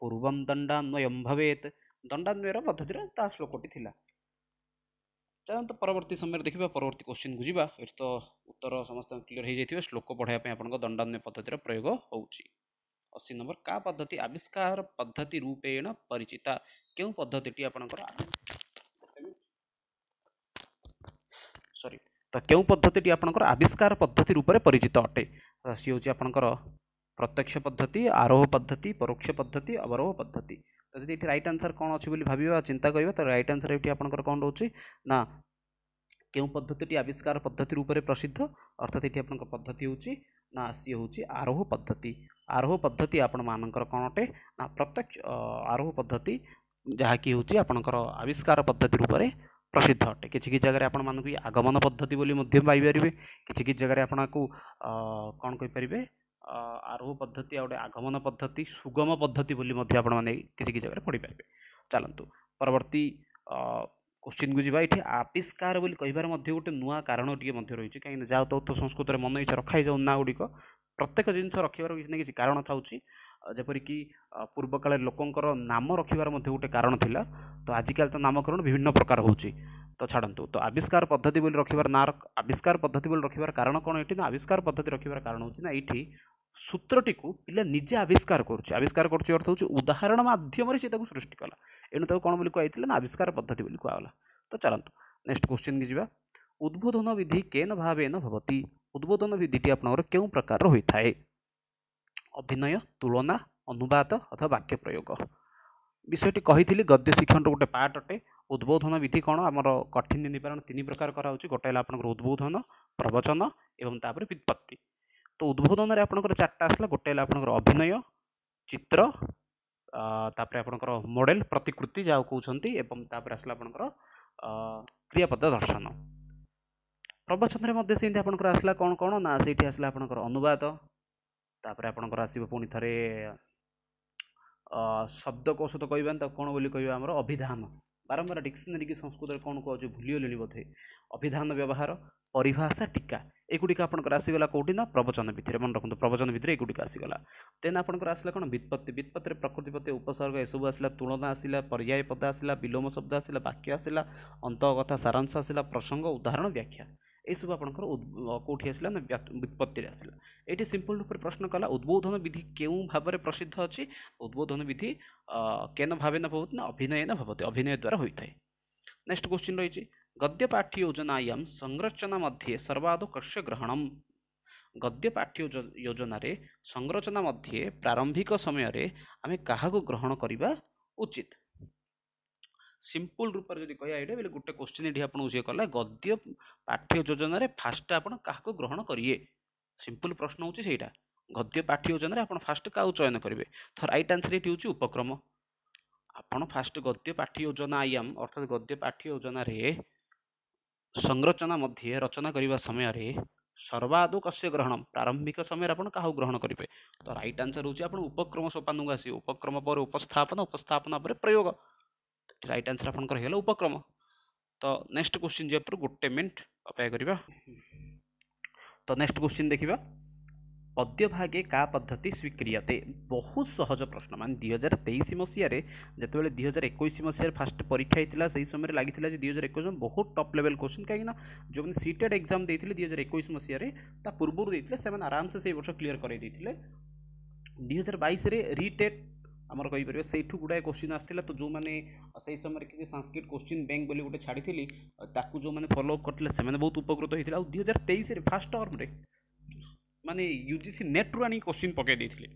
ପୂର୍ବମ ଦଣ୍ଡାନ୍ୱୟମ ଭବେତ୍ दंडान्वयर पद्धति श्लोकटी थी परवर्त समय देखा परवर्त क्वेश्चन बुझा ये तो उत्तर समस्त क्लीयर हो जाए श्लोक पढ़ापाई दंडान्वय पद्धति प्रयोग होशी नंबर का पद्धति आविष्कार पद्धति रूपेण परिचिता क्यों पद्धति आप सरी तो क्यों पद्धति आप आविष्कार पद्धति रूप से परिचित अटे सी हूँ आपंकर प्रत्यक्ष पद्धति आरोह पद्धति परोक्ष पद्धति अवरोह पद्धति ତ ଯଦି ଏଠି ରାଇଟ୍ ଆନ୍ସର୍ କ'ଣ ଅଛି ବୋଲି ଭାବିବା ଚିନ୍ତା କରିବା ତ ରାଇଟ୍ ଆନ୍ସର୍ ଏଠି ଆପଣଙ୍କର କ'ଣ ରହୁଛି ନା କେଉଁ ପଦ୍ଧତିଟି ଆବିଷ୍କାର ପଦ୍ଧତି ରୂପରେ ପ୍ରସିଦ୍ଧ ଅର୍ଥାତ୍ ଏଠି ଆପଣଙ୍କ ପଦ୍ଧତି ହେଉଛି ନା ସିଏ ହେଉଛି ଆରୋହ ପଦ୍ଧତି ଆରୋହ ପଦ୍ଧତି ଆପଣମାନଙ୍କର କ'ଣ ଅଟେ ନା ପ୍ରତ୍ୟକ୍ଷ ଆରୋହ ପଦ୍ଧତି ଯାହାକି ହେଉଛି ଆପଣଙ୍କର ଆବିଷ୍କାର ପଦ୍ଧତି ରୂପରେ ପ୍ରସିଦ୍ଧ ଅଟେ କିଛି କିଛି ଜାଗାରେ ଆପଣମାନଙ୍କୁ ଆଗମନ ପଦ୍ଧତି ବୋଲି ମଧ୍ୟ ପାଇପାରିବେ କିଛି କିଛି ଜାଗାରେ ଆପଣଙ୍କୁ କ'ଣ କହିପାରିବେ ଆରୋହ ପଦ୍ଧତି ଆଉ ଗୋଟେ ଆଗମନ ପଦ୍ଧତି ସୁଗମ ପଦ୍ଧତି ବୋଲି ମଧ୍ୟ ଆପଣମାନେ କିଛି କିଛି ଜାଗାରେ ପଢ଼ିପାରିବେ ଚାଲନ୍ତୁ ପରବର୍ତ୍ତୀ କୋଶ୍ଚିନ୍କୁ ଯିବା ଏଠି ଆବିଷ୍କାର ବୋଲି କହିବାର ମଧ୍ୟ ଗୋଟେ ନୂଆ କାରଣ ଟିକେ ମଧ୍ୟ ରହିଛି କାହିଁକିନା ଯାହା ତ ସଂସ୍କୃତରେ ମନ ଇଚ୍ଛା ରଖାଇଯାଉ ନାଁ ଗୁଡ଼ିକ ପ୍ରତ୍ୟେକ ଜିନିଷ ରଖିବାର କିଛି ନା କିଛି କାରଣ ଥାଉଛି ଯେପରିକି ପୂର୍ବକାଳରେ ଲୋକଙ୍କର ନାମ ରଖିବାର ମଧ୍ୟ ଗୋଟେ କାରଣ ଥିଲା ତ ଆଜିକାଲି ତ ନାମକରଣ ବିଭିନ୍ନ ପ୍ରକାର ହେଉଛି ତ ଛାଡ଼ନ୍ତୁ ତ ଆବିଷ୍କାର ପଦ୍ଧତି ବୋଲି ରଖିବାର ନା ଆବିଷ୍କାର ପଦ୍ଧତି ବୋଲି ରଖିବାର କାରଣ କ'ଣ ଏଠି ନା ଆବିଷ୍କାର ପଦ୍ଧତି ରଖିବାର କାରଣ ହେଉଛି ନା ଏଇଠି ସୂତ୍ରଟିକୁ ପିଲା ନିଜେ ଆବିଷ୍କାର କରୁଛି ଆବିଷ୍କାର କରୁଛି ଅର୍ଥ ହେଉଛି ଉଦାହରଣ ମାଧ୍ୟମରେ ସେ ତାକୁ ସୃଷ୍ଟି କଲା ଏଣୁ ତାକୁ କ'ଣ ବୋଲି କୁହାଯାଇଥିଲା ନା ଆବିଷ୍କାର ପଦ୍ଧତି ବୋଲି କୁହାଗଲା ତ ଚାଲନ୍ତୁ ନେକ୍ସଟ କ୍ୱେଶ୍ଚିନ୍କି ଯିବା ଉଦ୍ବୋଧନ ବିଧି କେନ ଭାବେନ ଭବତି ଉଦ୍ବୋଧନ ବିଧିଟି ଆପଣଙ୍କର କେଉଁ ପ୍ରକାରର ହୋଇଥାଏ ଅଭିନୟ ତୁଳନା ଅନୁବାଦ ଅଥବା ବାକ୍ୟ ପ୍ରୟୋଗ ବିଷୟଟି କହିଥିଲି ଗଦ୍ୟ ଶିକ୍ଷଣର ଗୋଟେ ପାର୍ଟ ଅଟେ উদ্বোধন বিধি কোণ আমার কঠিন নিবারণ তিন প্রকার করা হচ্ছে গোটা হল আপনার উদ্বোধন প্রবচন এবং তাপরে বিৎপত্তি তো উদ্বোধনের আপনার চারটা আসলা গোটে হল আপনার অভিনয় চিত্র তাপরে আপনার মডেল প্রতিকৃতি যা কৌঁচ এবং তাপরে আসলে আপনার ক্রিয়াপদ দর্শন প্রবচনের মধ্যে সেমতি আপনার আসলা কোণ কোণ না সেইটি আসলে আপনার অনুবাদ তাপরে আপনার আসবে পুঁ থরে শব্দ কৌশত কইবেন তাকে কোণ বলি কইবা আমার অভিধান ବାରମ୍ବାର ଡିକ୍ସନାରୀକି ସଂସ୍କୃତରେ କ'ଣ କହୁଛୁ ଭୁଲିଗଲେଣି ବୋଧେ ଅଭିଧାନ ବ୍ୟବହାର ପରିଭାଷା ଟୀକା ଏଗୁଡ଼ିକ ଆପଣଙ୍କର ଆସିଗଲା କେଉଁଠି ନା ପ୍ରବଚନ ଭିତରେ ମନେ ରଖନ୍ତୁ ପ୍ରବଚନ ଭିତରେ ଏଗୁଡ଼ିକ ଆସିଗଲା ଦେନ୍ ଆପଣଙ୍କର ଆସିଲା କ'ଣ ବିତ୍ପତ୍ତି ବିତ୍ପତ୍ତିରେ ପ୍ରକୃତି ପ୍ରତି ଉପସର୍ଗ ଏସବୁ ଆସିଲା ତୁଳନା ଆସିଲା ପର୍ଯ୍ୟାୟ ପଦ ଆସିଲା ବିଲୋମ ଶବ୍ଦ ଆସିଲା ବାକ୍ୟ ଆସିଲା ଅନ୍ତଃକଥା ସାରାଂଶ ଆସିଲା ପ୍ରସଙ୍ଗ ଉଦାହରଣ ବ୍ୟାଖ୍ୟା ଏସବୁ ଆପଣଙ୍କର କେଉଁଠି ଆସିଲା ନା ବ୍ୟୁତ୍ପତ୍ତିରେ ଆସିଲା ଏଇଠି ସିମ୍ପଲ ରୂପରେ ପ୍ରଶ୍ନ କଲା ଉଦ୍ବୋଧନ ବିଧି କେଉଁ ଭାବରେ ପ୍ରସିଦ୍ଧ ଅଛି ଉଦ୍ବୋଧନ ବିଧି କେନ ଭାବେ ନ ଭବତି ନା ଅଭିନୟ ନା ଭବତି ଅଭିନୟ ଦ୍ୱାରା ହୋଇଥାଏ ନେକ୍ସଟ କ୍ୱେଶ୍ଚିନ୍ ରହିଛି ଗଦ୍ୟ ପାଠ୍ୟ ଯୋଜନା ଆୟମ ସଂରଚନା ମଧ୍ୟ ସର୍ବାଧକର୍ଷ ଗ୍ରହଣମ ଗଦ୍ୟ ପାଠ୍ୟ ଯୋଜନାରେ ସଂରଚନା ମଧ୍ୟ ପ୍ରାରମ୍ଭିକ ସମୟରେ ଆମେ କାହାକୁ ଗ୍ରହଣ କରିବା ଉଚିତ ସିମ୍ପୁଲ ରୂପରେ ଯଦି କହିବା ଏଇଟା ବୋଲେ ଗୋଟେ କ୍ୱେଶ୍ଚିନ୍ ଏଠି ଆପଣ ସିଏ କଲେ ଗଦ୍ୟ ପାଠ୍ୟ ଯୋଜନାରେ ଫାଷ୍ଟ ଆପଣ କାହାକୁ ଗ୍ରହଣ କରିବେ ସିମ୍ପୁଲ ପ୍ରଶ୍ନ ହେଉଛି ସେଇଟା ଗଦ୍ୟ ପାଠ୍ୟ ଯୋଜନାରେ ଆପଣ ଫାଷ୍ଟ କାହାକୁ ଚୟନ କରିବେ ତ ରାଇଟ୍ ଆନ୍ସର୍ ଏଇଠି ହେଉଛି ଉପକ୍ରମ ଆପଣ ଫାଷ୍ଟ ଗଦ୍ୟ ପାଠ୍ୟ ଯୋଜନା ଆଇଆମ୍ ଅର୍ଥାତ୍ ଗଦ୍ୟ ପାଠ୍ୟ ଯୋଜନାରେ ସଂରଚନା ମଧ୍ୟ ରଚନା କରିବା ସମୟରେ ସର୍ବାଧୁ କଶ୍ୟ ଗ୍ରହଣ ପ୍ରାରମ୍ଭିକ ସମୟରେ ଆପଣ କାହାକୁ ଗ୍ରହଣ କରିବେ ତ ରାଇଟ୍ ଆନ୍ସର୍ ହେଉଛି ଆପଣ ଉପକ୍ରମ ସୋପାନକୁ ଆସିବେ ଉପକ୍ରମ ପରେ ଉପସ୍ଥାପନା ଉପସ୍ଥାପନା ପରେ ପ୍ରୟୋଗ रईट আনসার আপনার उपक्रम तो नेक्स्ट क्वेश्चन কোশ্চিন যা উপরে গোটে মিনিট অপেক্ষা করা তো নেক্সট কোশ্চিন पद्य भागे का पद्धति स्वीक्रियते बहुत सहज प्रश्न मान दुई हजार तेईस मसीह जिते बड़े दुई हजार एक मसीह फास्ट परीक्षा होता से ही समय लगी दुई हजार एक बहुत टप लेवल क्वेश्चन कहीं जो मैंने सीटेड एक्जाम देते दुई हजार एक मसीह पूर्व देते आराम से वर्ष क्लीयर कर दुई हजार बैस रिटेट আমার কইপার সেইঠু গুড়ায়ে কোশ্চিন আসছিল তো যে সেই সময় কিছু সাংস্কৃত কোশ্চিন ব্যাঙ্ক বলে গোটে ছাড়ি তাকে যে ফলো করলে সে বহুত উপকৃত হয়েছিল আই হাজার তেইশে ফার্স্ট টর্মরে মানে ইউজিসি নেট্রু আনি কোশ্চিন পকাই দিয়েছিলেন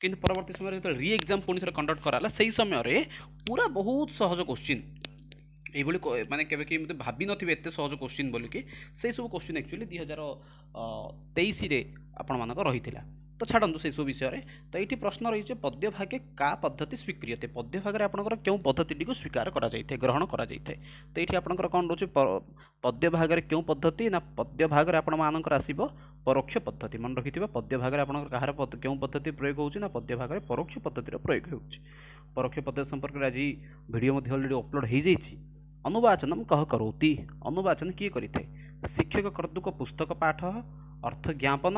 কিন্তু পরবর্তী সময় যেত রি এক্সাম পুঁ থরে কন্ডক্ট করা সেই সময় পুরা বহুত সহজ কোশ্চিন এইভাবে মানে কেবে কেউ মতো ভাবি নথিবে এত সহজ কোশ্চিন বলিকি সেই সব কোশ্চিন একচুয়ালি দুই হাজার তেইশে আপনার রয়েছে ତ ଛାଡ଼ନ୍ତୁ ସେସବୁ ବିଷୟରେ ତ ଏଇଠି ପ୍ରଶ୍ନ ରହିଛି ପଦ୍ୟ ଭାଗେ କା ପଦ୍ଧତି ସ୍ୱୀକ୍ରିୟତେ ପଦ୍ୟ ଭାଗରେ ଆପଣଙ୍କର କେଉଁ ପଦ୍ଧତିଟିକୁ ସ୍ୱୀକାର କରାଯାଇଥାଏ ଗ୍ରହଣ କରାଯାଇଥାଏ ତ ଏଇଠି ଆପଣଙ୍କର କ'ଣ ରହୁଛି ପଦ୍ୟ ଭାଗରେ କେଉଁ ପଦ୍ଧତି ନା ପଦ୍ୟ ଭାଗରେ ଆପଣମାନଙ୍କର ଆସିବ ପରୋକ୍ଷ ପଦ୍ଧତି ମନେ ରଖିଥିବା ପଦ୍ୟ ଭାଗରେ ଆପଣଙ୍କର କାହାର କେଉଁ ପଦ୍ଧତି ପ୍ରୟୋଗ ହେଉଛି ନା ପଦ୍ୟ ଭାଗରେ ପରୋକ୍ଷ ପଦ୍ଧତିର ପ୍ରୟୋଗ ହେଉଛି ପରୋକ୍ଷ ପଦ୍ଧତି ସମ୍ପର୍କରେ ଆଜି ଭିଡ଼ିଓ ମଧ୍ୟ ଅଲରେଡ଼ି ଅପଲୋଡ଼ ହୋଇଯାଇଛି ଅନୁବାଚନମ କହ କରଉତି ଅନୁବାଚନ କିଏ କରିଥାଏ ଶିକ୍ଷକ କର୍ତ୍ତୃକ ପୁସ୍ତକ ପାଠ ଅର୍ଥ ଜ୍ଞାପନମ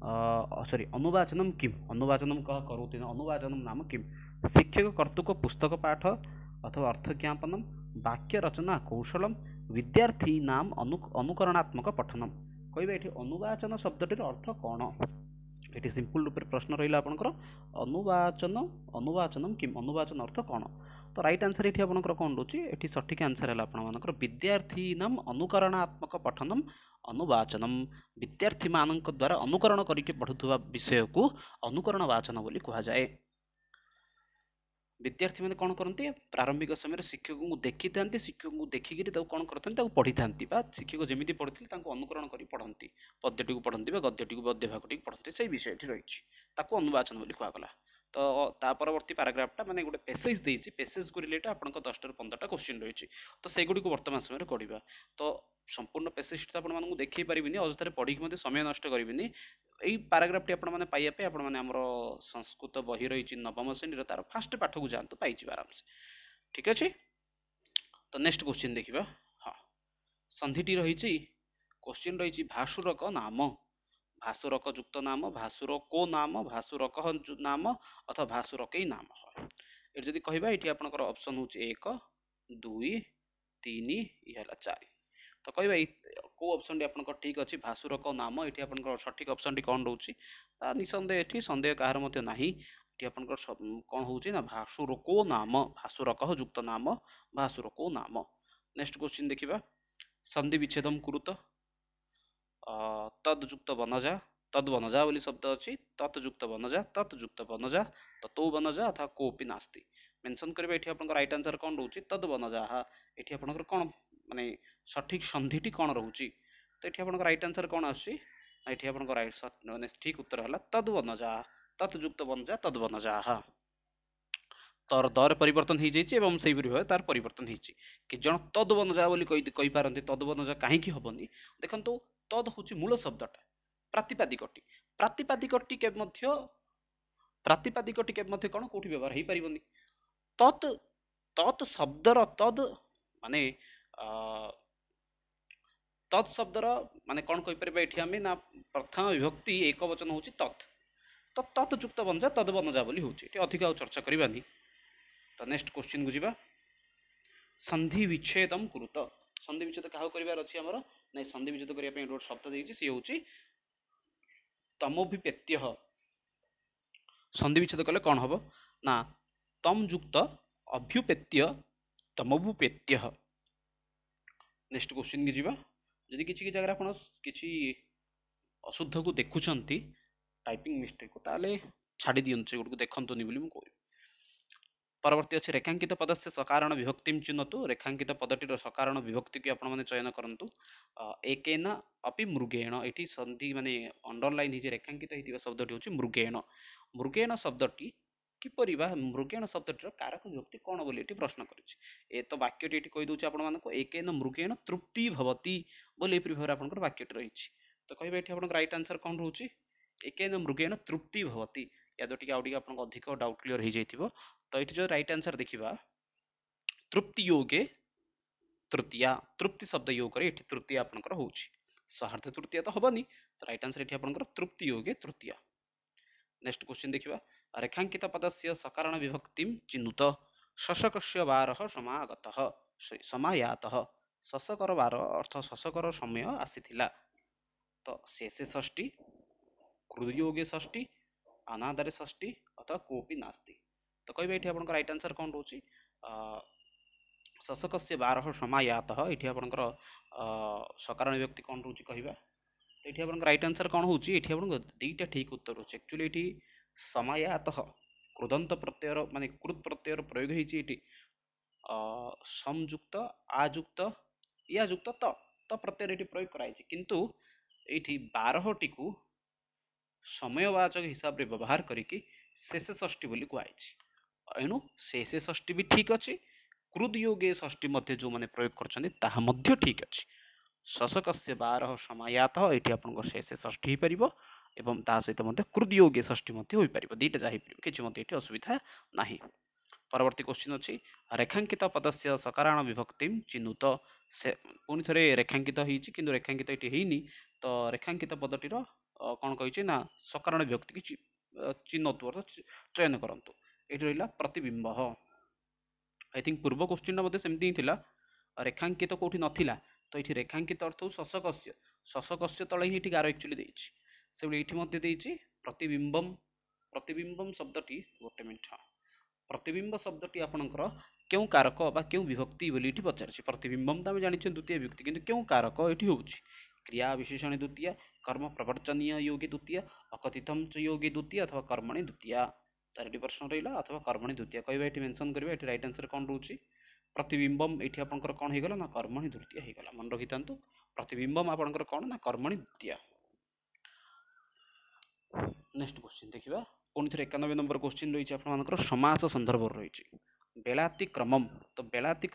ସରି ଅନୁବାଚନମ କିମ୍ ଅନୁବାଚନମ କହ କରୁଥିନ ଅନୁବାଚନ ନାମ କିମ୍ ଶିକ୍ଷକ କର୍ତ୍ତୃକ ପୁସ୍ତକ ପାଠ ଅଥବା ଅର୍ଥ ଜ୍ଞାପନମ ବାକ୍ୟ ରଚନା କୌଶଳମ ବିଦ୍ୟାର୍ଥୀ ନାମ ଅନୁ ଅନୁକରଣାତ୍ମକ ପଠନମ କହିବେ ଏଠି ଅନୁବାଚନ ଶବ୍ଦଟିର ଅର୍ଥ କ'ଣ ଏଠି ସିମ୍ପୁଲ ରୂପରେ ପ୍ରଶ୍ନ ରହିଲା ଆପଣଙ୍କର ଅନୁବାଚନ ଅନୁବାଚନମ କିମ୍ ଅନୁବାଚନ ଅର୍ଥ କ'ଣ ତ ରାଇଟ୍ ଆନ୍ସର ଏଠି ଆପଣଙ୍କର କ'ଣ ରହୁଛି ଏଠି ସଠିକ୍ ଆନ୍ସର ହେଲା ଆପଣମାନଙ୍କର ବିଦ୍ୟାର୍ଥୀ ନାମ ଅନୁକରଣାତ୍ମକ ପଠନମ ଅନୁବାଚନ ବିଦ୍ୟାର୍ଥୀମାନଙ୍କ ଦ୍ୱାରା ଅନୁକରଣ କରିକି ପଢ଼ୁଥିବା ବିଷୟକୁ ଅନୁକରଣ ବାଚନ ବୋଲି କୁହାଯାଏ ବିଦ୍ୟାର୍ଥୀମାନେ କ'ଣ କରନ୍ତି ପ୍ରାରମ୍ଭିକ ସମୟରେ ଶିକ୍ଷକଙ୍କୁ ଦେଖିଥାନ୍ତି ଶିକ୍ଷକଙ୍କୁ ଦେଖିକିରି ତାକୁ କ'ଣ କରିଥାନ୍ତି ତାକୁ ପଢ଼ିଥାନ୍ତି ବା ଶିକ୍ଷକ ଯେମିତି ପଢ଼ିଥିଲେ ତାଙ୍କୁ ଅନୁକରଣ କରି ପଢ଼ନ୍ତି ପଦ୍ୟଟିକୁ ପଢ଼ନ୍ତି ବା ଗଦ୍ୟଟିକୁ ଗଦ୍ୟ ଭାଗଟିକୁ ପଢ଼ନ୍ତି ସେହି ବିଷୟଟି ରହିଛି ତାକୁ ଅନୁବାଚନ ବୋଲି କୁହାଗଲା ତ ତା ପରବର୍ତ୍ତୀ ପାରାଗ୍ରାଫଟା ମାନେ ଗୋଟେ ପେସେଜ୍ ଦେଇଛି ପେସେଜ୍କୁ ରିଲେଟ୍ ଆପଣଙ୍କ ଦଶଟାରୁ ପନ୍ଦରଟା କୋଶ୍ଚିନ୍ ରହିଛି ତ ସେଗୁଡ଼ିକୁ ବର୍ତ୍ତମାନ ସମୟରେ ପଢ଼ିବା ତ ସମ୍ପୂର୍ଣ୍ଣ ପେସେଜ୍ଟି ତ ଆପଣମାନଙ୍କୁ ଦେଖାଇ ପାରିବିନି ଅଯଥାରେ ପଢ଼ିକି ମଧ୍ୟ ସମୟ ନଷ୍ଟ କରିବିନି এই প্যারাগ্রাফটি আপনার পাইয়া আপনার আমার সংস্কৃত বহি রয়েছে নবম শ্রেণীর তার ফার্স্ট পাঠক যাতে পাইযে আরামসে ঠিক আছে তো নেক্সট কোশ্চিন দেখা হ্যাঁ সন্ধিটি রয়েছে কোশ্চিন রয়েছে ভাসুরক নাম ভাসুরক যুক্ত নাম ভাসুরক নাম ভাসুরক নাম অথবা ভাসুরকই নাম এর যদি কহবা এটি আপনার অপশন হচ্ছে এক দুই তিন ইয়েলা চারি তো কহবা কেউ অপশনটি আপনার ঠিক অ ভাসুরক নাম এটি আপনার সঠিক অপশনটি কম রয়েছে তা নিঃসন্দেহ এটি সন্দেহ কাহার মধ্যে না এটি আপনার কম হচ্ছে না ভাসুরক নাম ভাসুরক যুক্ত নাম ভাসুরক নাম নেক্সট কোশ্চিন দেখা সন্ধি বিচ্ছেদম কুরুত तदयुक्त बनज तद बनज ବୋଲି ଶବ୍ଦ ଅଛି ତତ୍ଯୁକ୍ତ ବନଜା ତତ୍ଯୁକ୍ତ ବନଜା ତତୋ ବନଜା ଅଥା କୋପି ନାସ୍ତି ମେନସନ୍ କରିବେ ଏଠି ଆପଣଙ୍କର ରାଇଟ୍ ଆନ୍ସର୍ କ'ଣ ରହୁଛି ତଦ୍ ବନଜା ଏଠି ଆପଣଙ୍କର କ'ଣ ମାନେ ସଠିକ୍ ସନ୍ଧିଟି କ'ଣ ରହୁଛି ତ ଏଠି ଆପଣଙ୍କର ରାଇଟ୍ ଆନ୍ସର୍ କ'ଣ ଆସୁଛି ଏଠି ଆପଣଙ୍କ ରାଇଟ୍ ମାନେ ଠିକ୍ ଉତ୍ତର ହେଲା ତଦ୍ ବନଜା ତତ୍ଯୁକ୍ତ ବନଜା ତଦ୍ ବନଜା ତର ଦର ପରିବର୍ତ୍ତନ ହେଇଯାଇଛି ଏବଂ ସେହିପରି ଭାବେ ତାର ପରିବର୍ତ୍ତନ ହେଇଛି କି ଜଣ ତଦବନଜା ବୋଲି କହିପାରନ୍ତି ତଦବନଜା କାହିଁକି ହେବନି ଦେଖନ୍ତୁ ତଦ୍ ହେଉଛି ମୂଳ ଶବ୍ଦଟା ପ୍ରାତିପାଦିକଟି ପ୍ରାତିପାଦିକଟି କେବେ ମଧ୍ୟ ପ୍ରାତିପାଦିକଟି କେବେ ମଧ୍ୟ କ'ଣ କେଉଁଠି ବ୍ୟବହାର ହେଇପାରିବନି ତତ୍ ତତ୍ ଶବ୍ଦର ତଦ୍ ମାନେ ତତ୍ ଶବ୍ଦର ମାନେ କ'ଣ କହିପାରିବା ଏଠି ଆମେ ନା ପ୍ରଥମ ବିଭକ୍ତି ଏକ ବଚନ ହେଉଛି ତତ୍ ତ ତତ୍ ଯୁକ୍ତ ବଞ୍ଜା ତଦ୍ ବନଜା ବୋଲି ହେଉଛି ଏଠି ଅଧିକ ଆଉ ଚର୍ଚ୍ଚା କରିବାନି ତ ନେକ୍ସଟ କ୍ୱେଶ୍ଚିନ୍କୁ ଯିବା ସନ୍ଧି ବିଚ୍ଛେଦମ୍ କୃତ ସନ୍ଧି ବିଚ୍ଛେଦ କାହାକୁ କରିବାର ଅଛି ଆମର ନାଇଁ ସନ୍ଧି ବିଚ୍ୟୁତ କରିବା ପାଇଁ ଗୋଟେ ଶବ୍ଦ ଦେଇଛି ସିଏ ହେଉଛି ତମଭିପେତ୍ୟ ସନ୍ଧି ବିଚ୍ଛେଦ କଲେ କ'ଣ ହେବ ନା ତମ ଯୁକ୍ତ ଅଭ୍ୟୁପେତ୍ୟ ତମଭୁପେତ୍ୟ ନେକ୍ସଟ କ୍ୱେଶ୍ଚିନ୍କି ଯିବା ଯଦି କିଛି କିଛି ଜାଗାରେ ଆପଣ କିଛି ଅଶୁଦ୍ଧକୁ ଦେଖୁଛନ୍ତି ଟାଇପିଂ ମିଷ୍ଟେକ୍କୁ ତାହେଲେ ଛାଡ଼ି ଦିଅନ୍ତୁ ସେଗୁଡ଼ିକୁ ଦେଖନ୍ତୁନି ବୋଲି ମୁଁ କହିବି পরবর্তী অছি রেখাঙ্কিত পদস্থ সকারণ বিভক্তি চিহ্নতু রেখাঙ্কিত পদটির সকারণ বিভক্তি বিভক্তিকে আপনার চয়ন করতু একেন অপি মৃগেণ এটি সন্ধি মানে অন্ডরলাইন হয়েছে রেখাঙ্কিত হয়ে শব্দটি হচ্ছে মৃগেণ মৃগেণ শব্দটি কিপর বা মৃগেণ শব্দটির কারক বিভক্তি কোণ বলে এটি প্রশ্ন করছে এ তো বাক্যটি এটি কেদি আপনার একেন মৃগেণ তৃপ্তি ভবতি বলে এপরি ভাবে আপনার বাক্যটি রয়েছে তো কহবে এটি আপনার রাইট আনসর কম রয়েছে একেন মৃগেণ তৃপ্তি ভবতি ୟାଦ୍ୱାରା ଟିକେ ଆଉ ଟିକେ ଆପଣଙ୍କ ଅଧିକ ଡାଉଟ୍ କ୍ଲିଅର୍ ତ ଏଠି ଯେଉଁ ରାଇଟ୍ ଆନ୍ସର୍ ଦେଖିବା ତୃପ୍ତି ଯୋଗେ ତୃତୀୟା ତୃପ୍ତି ଶବ୍ଦ ଯୋଗ କରି ଏଠି ତୃତୀୟା ଆପଣଙ୍କର ହେଉଛି ସହାର୍ଥ ତୃତୀୟା ତ ହେବନି ତ ରାଇଟ୍ ଆନ୍ସର୍ ଏଠି ଆପଣଙ୍କର ତୃପ୍ତି ଯୋଗେ ତୃତୀୟା ନେକ୍ସଟ କ୍ୱେଶ୍ଚିନ୍ ଦେଖିବା ରେଖାଙ୍କିତ ପଦସ୍ୟ ସକାରଣ ବିଭକ୍ତି ଚିହ୍ନୁତ ଶଶକସ୍ୟ ବାର ସମାଗତ ସମାୟାତ ଶଶକର ବାର ଅର୍ଥ ଶଶକର ସମୟ ଆସିଥିଲା ତ ଶେଷେ ଷଷ୍ଠୀ କୃଦଯୋଗେ ଷଷ୍ଠୀ अनादर षष्ठी अतः कोपी नास्ति ତ କହିବେ ଏଠି ଆପଣଙ୍କ ରାଇଟ୍ ଆନ୍ସର୍ କ'ଣ ରହୁଛି ଶଶକ ସେ ବାରହ ସମାୟାତ ଏଠି ଆପଣଙ୍କର ସକାରଣ ବ୍ୟକ୍ତି କ'ଣ ରହୁଛି କହିବା ତ ଏଠି ଆପଣଙ୍କ ରାଇଟ୍ ଆନ୍ସର୍ କ'ଣ ହେଉଛି ଏଠି ଆପଣଙ୍କ ଦୁଇଟା ଠିକ୍ ଉତ୍ତର ରହୁଛି ଆକ୍ଚୁଆଲି ଏଠି ସମାୟାତ କୃଦନ୍ତ ପ୍ରତ୍ୟୟର ମାନେ କୃତ ପ୍ରତ୍ୟୟର ପ୍ରୟୋଗ ହେଇଛି ଏଠି ସଂଯୁକ୍ତ ଆଯୁକ୍ତ ଇଆଯୁକ୍ତ ତ ତ ପ୍ରତ୍ୟୟରେ ଏଠି ପ୍ରୟୋଗ କରାଯାଇଛି କିନ୍ତୁ ଏଇଠି ବାରହଟିକୁ ସମୟବାଚକ ହିସାବରେ ବ୍ୟବହାର କରିକି ଶେଷ ଷଷ୍ଠୀ ବୋଲି କୁହାଯାଇଛି ଏଣୁ ସେ ସେ ଷଷ୍ଠୀ ବି ଠିକ୍ ଅଛି କୃଦ୍ ଷଷ୍ଠୀ ମଧ୍ୟ ଯେଉଁମାନେ ପ୍ରୟୋଗ କରୁଛନ୍ତି ତାହା ମଧ୍ୟ ଠିକ୍ ଅଛି ଶଶକ ସେ ବାର ସମାୟାତଃ ଏଠି ଆପଣଙ୍କ ସେ ସେ ଷଷ୍ଠୀ ହୋଇପାରିବ ଏବଂ ତା ସହିତ ମଧ୍ୟ କୃଦ୍ ଷଷ୍ଠୀ ମଧ୍ୟ ହୋଇପାରିବ ଦୁଇଟା ଯାହା ହେଇପାରିବ କିଛି ମଧ୍ୟ ଏଠି ଅସୁବିଧା ନାହିଁ ପରବର୍ତ୍ତୀ କୋଶ୍ଚିନ୍ ଅଛି ରେଖାଙ୍କିତ ପଦସ୍ୟ ସକାରଣ ବିଭକ୍ତି ଚିହ୍ନୁତ ସେ ପୁଣି ଥରେ ରେଖାଙ୍କିତ ହେଇଛି କିନ୍ତୁ ରେଖାଙ୍କିତ ଏଠି ହେଇନି ତ ରେଖାଙ୍କିତ ପଦଟିର କ'ଣ କହିଛି ନା ସକାରଣ ବିଭକ୍ତି ଚିହ୍ନତୁ ଅର୍ଥ ଚୟନ କରନ୍ତୁ ଏଇଠି ରହିଲା ପ୍ରତିବିମ୍ବ ଆଇ ଥିଙ୍କ ପୂର୍ବ କୋଶ୍ଚିନ୍ଟା ମଧ୍ୟ ସେମିତି ହିଁ ଥିଲା ରେଖାଙ୍କିତ କେଉଁଠି ନଥିଲା ତ ଏଇଠି ରେଖାଙ୍କିତ ଅର୍ଥ ହେଉଛି ଶଶକସ୍ୟ ଶଶକସ୍ୟ ତଳେ ହିଁ ଏଠି ଗାର ଆକ୍ଚୁଆଲି ଦେଇଛି ସେଭଳି ଏଇଠି ମଧ୍ୟ ଦେଇଛି ପ୍ରତିବିମ୍ବମ୍ ପ୍ରତିବିମ୍ବମ୍ ଶବ୍ଦଟି ଗୋଟେ ମିନିଟ୍ ହଁ ପ୍ରତିବିମ୍ବ ଶବ୍ଦଟି ଆପଣଙ୍କର କେଉଁ କାରକ ବା କେଉଁ ବିଭକ୍ତି ବୋଲି ଏଠି ପଚାରିଛି ପ୍ରତିବିମ୍ବମ୍ ତ ଆମେ ଜାଣିଛୁ ଦ୍ୱିତୀୟ ବିଭକ୍ତି କିନ୍ତୁ କେଉଁ କାରକ ଏଠି ହେଉଛି क्रिया विशेषण द्वितीय कर्म प्रवर्चनीय योगी द्वितीय अकथितम च योगी द्वितीय अथवा कर्मणि द्वितीय चारोट प्रश्न अथवा कर्मणी द्वितीय क्या मेन्सन गरेकोइट आन्सर कन् र प्रतिम्बम ना कर्मणी द्वितीय मन र प्रतिविम्बम आप कर्मणी द्वितीय नेक्स क्वेन देखिया पोइन्थ एकानब्बे नम्बर क्वश्चिन् समास सन्दर्भ रहेछ बेलातिमम त बेलाति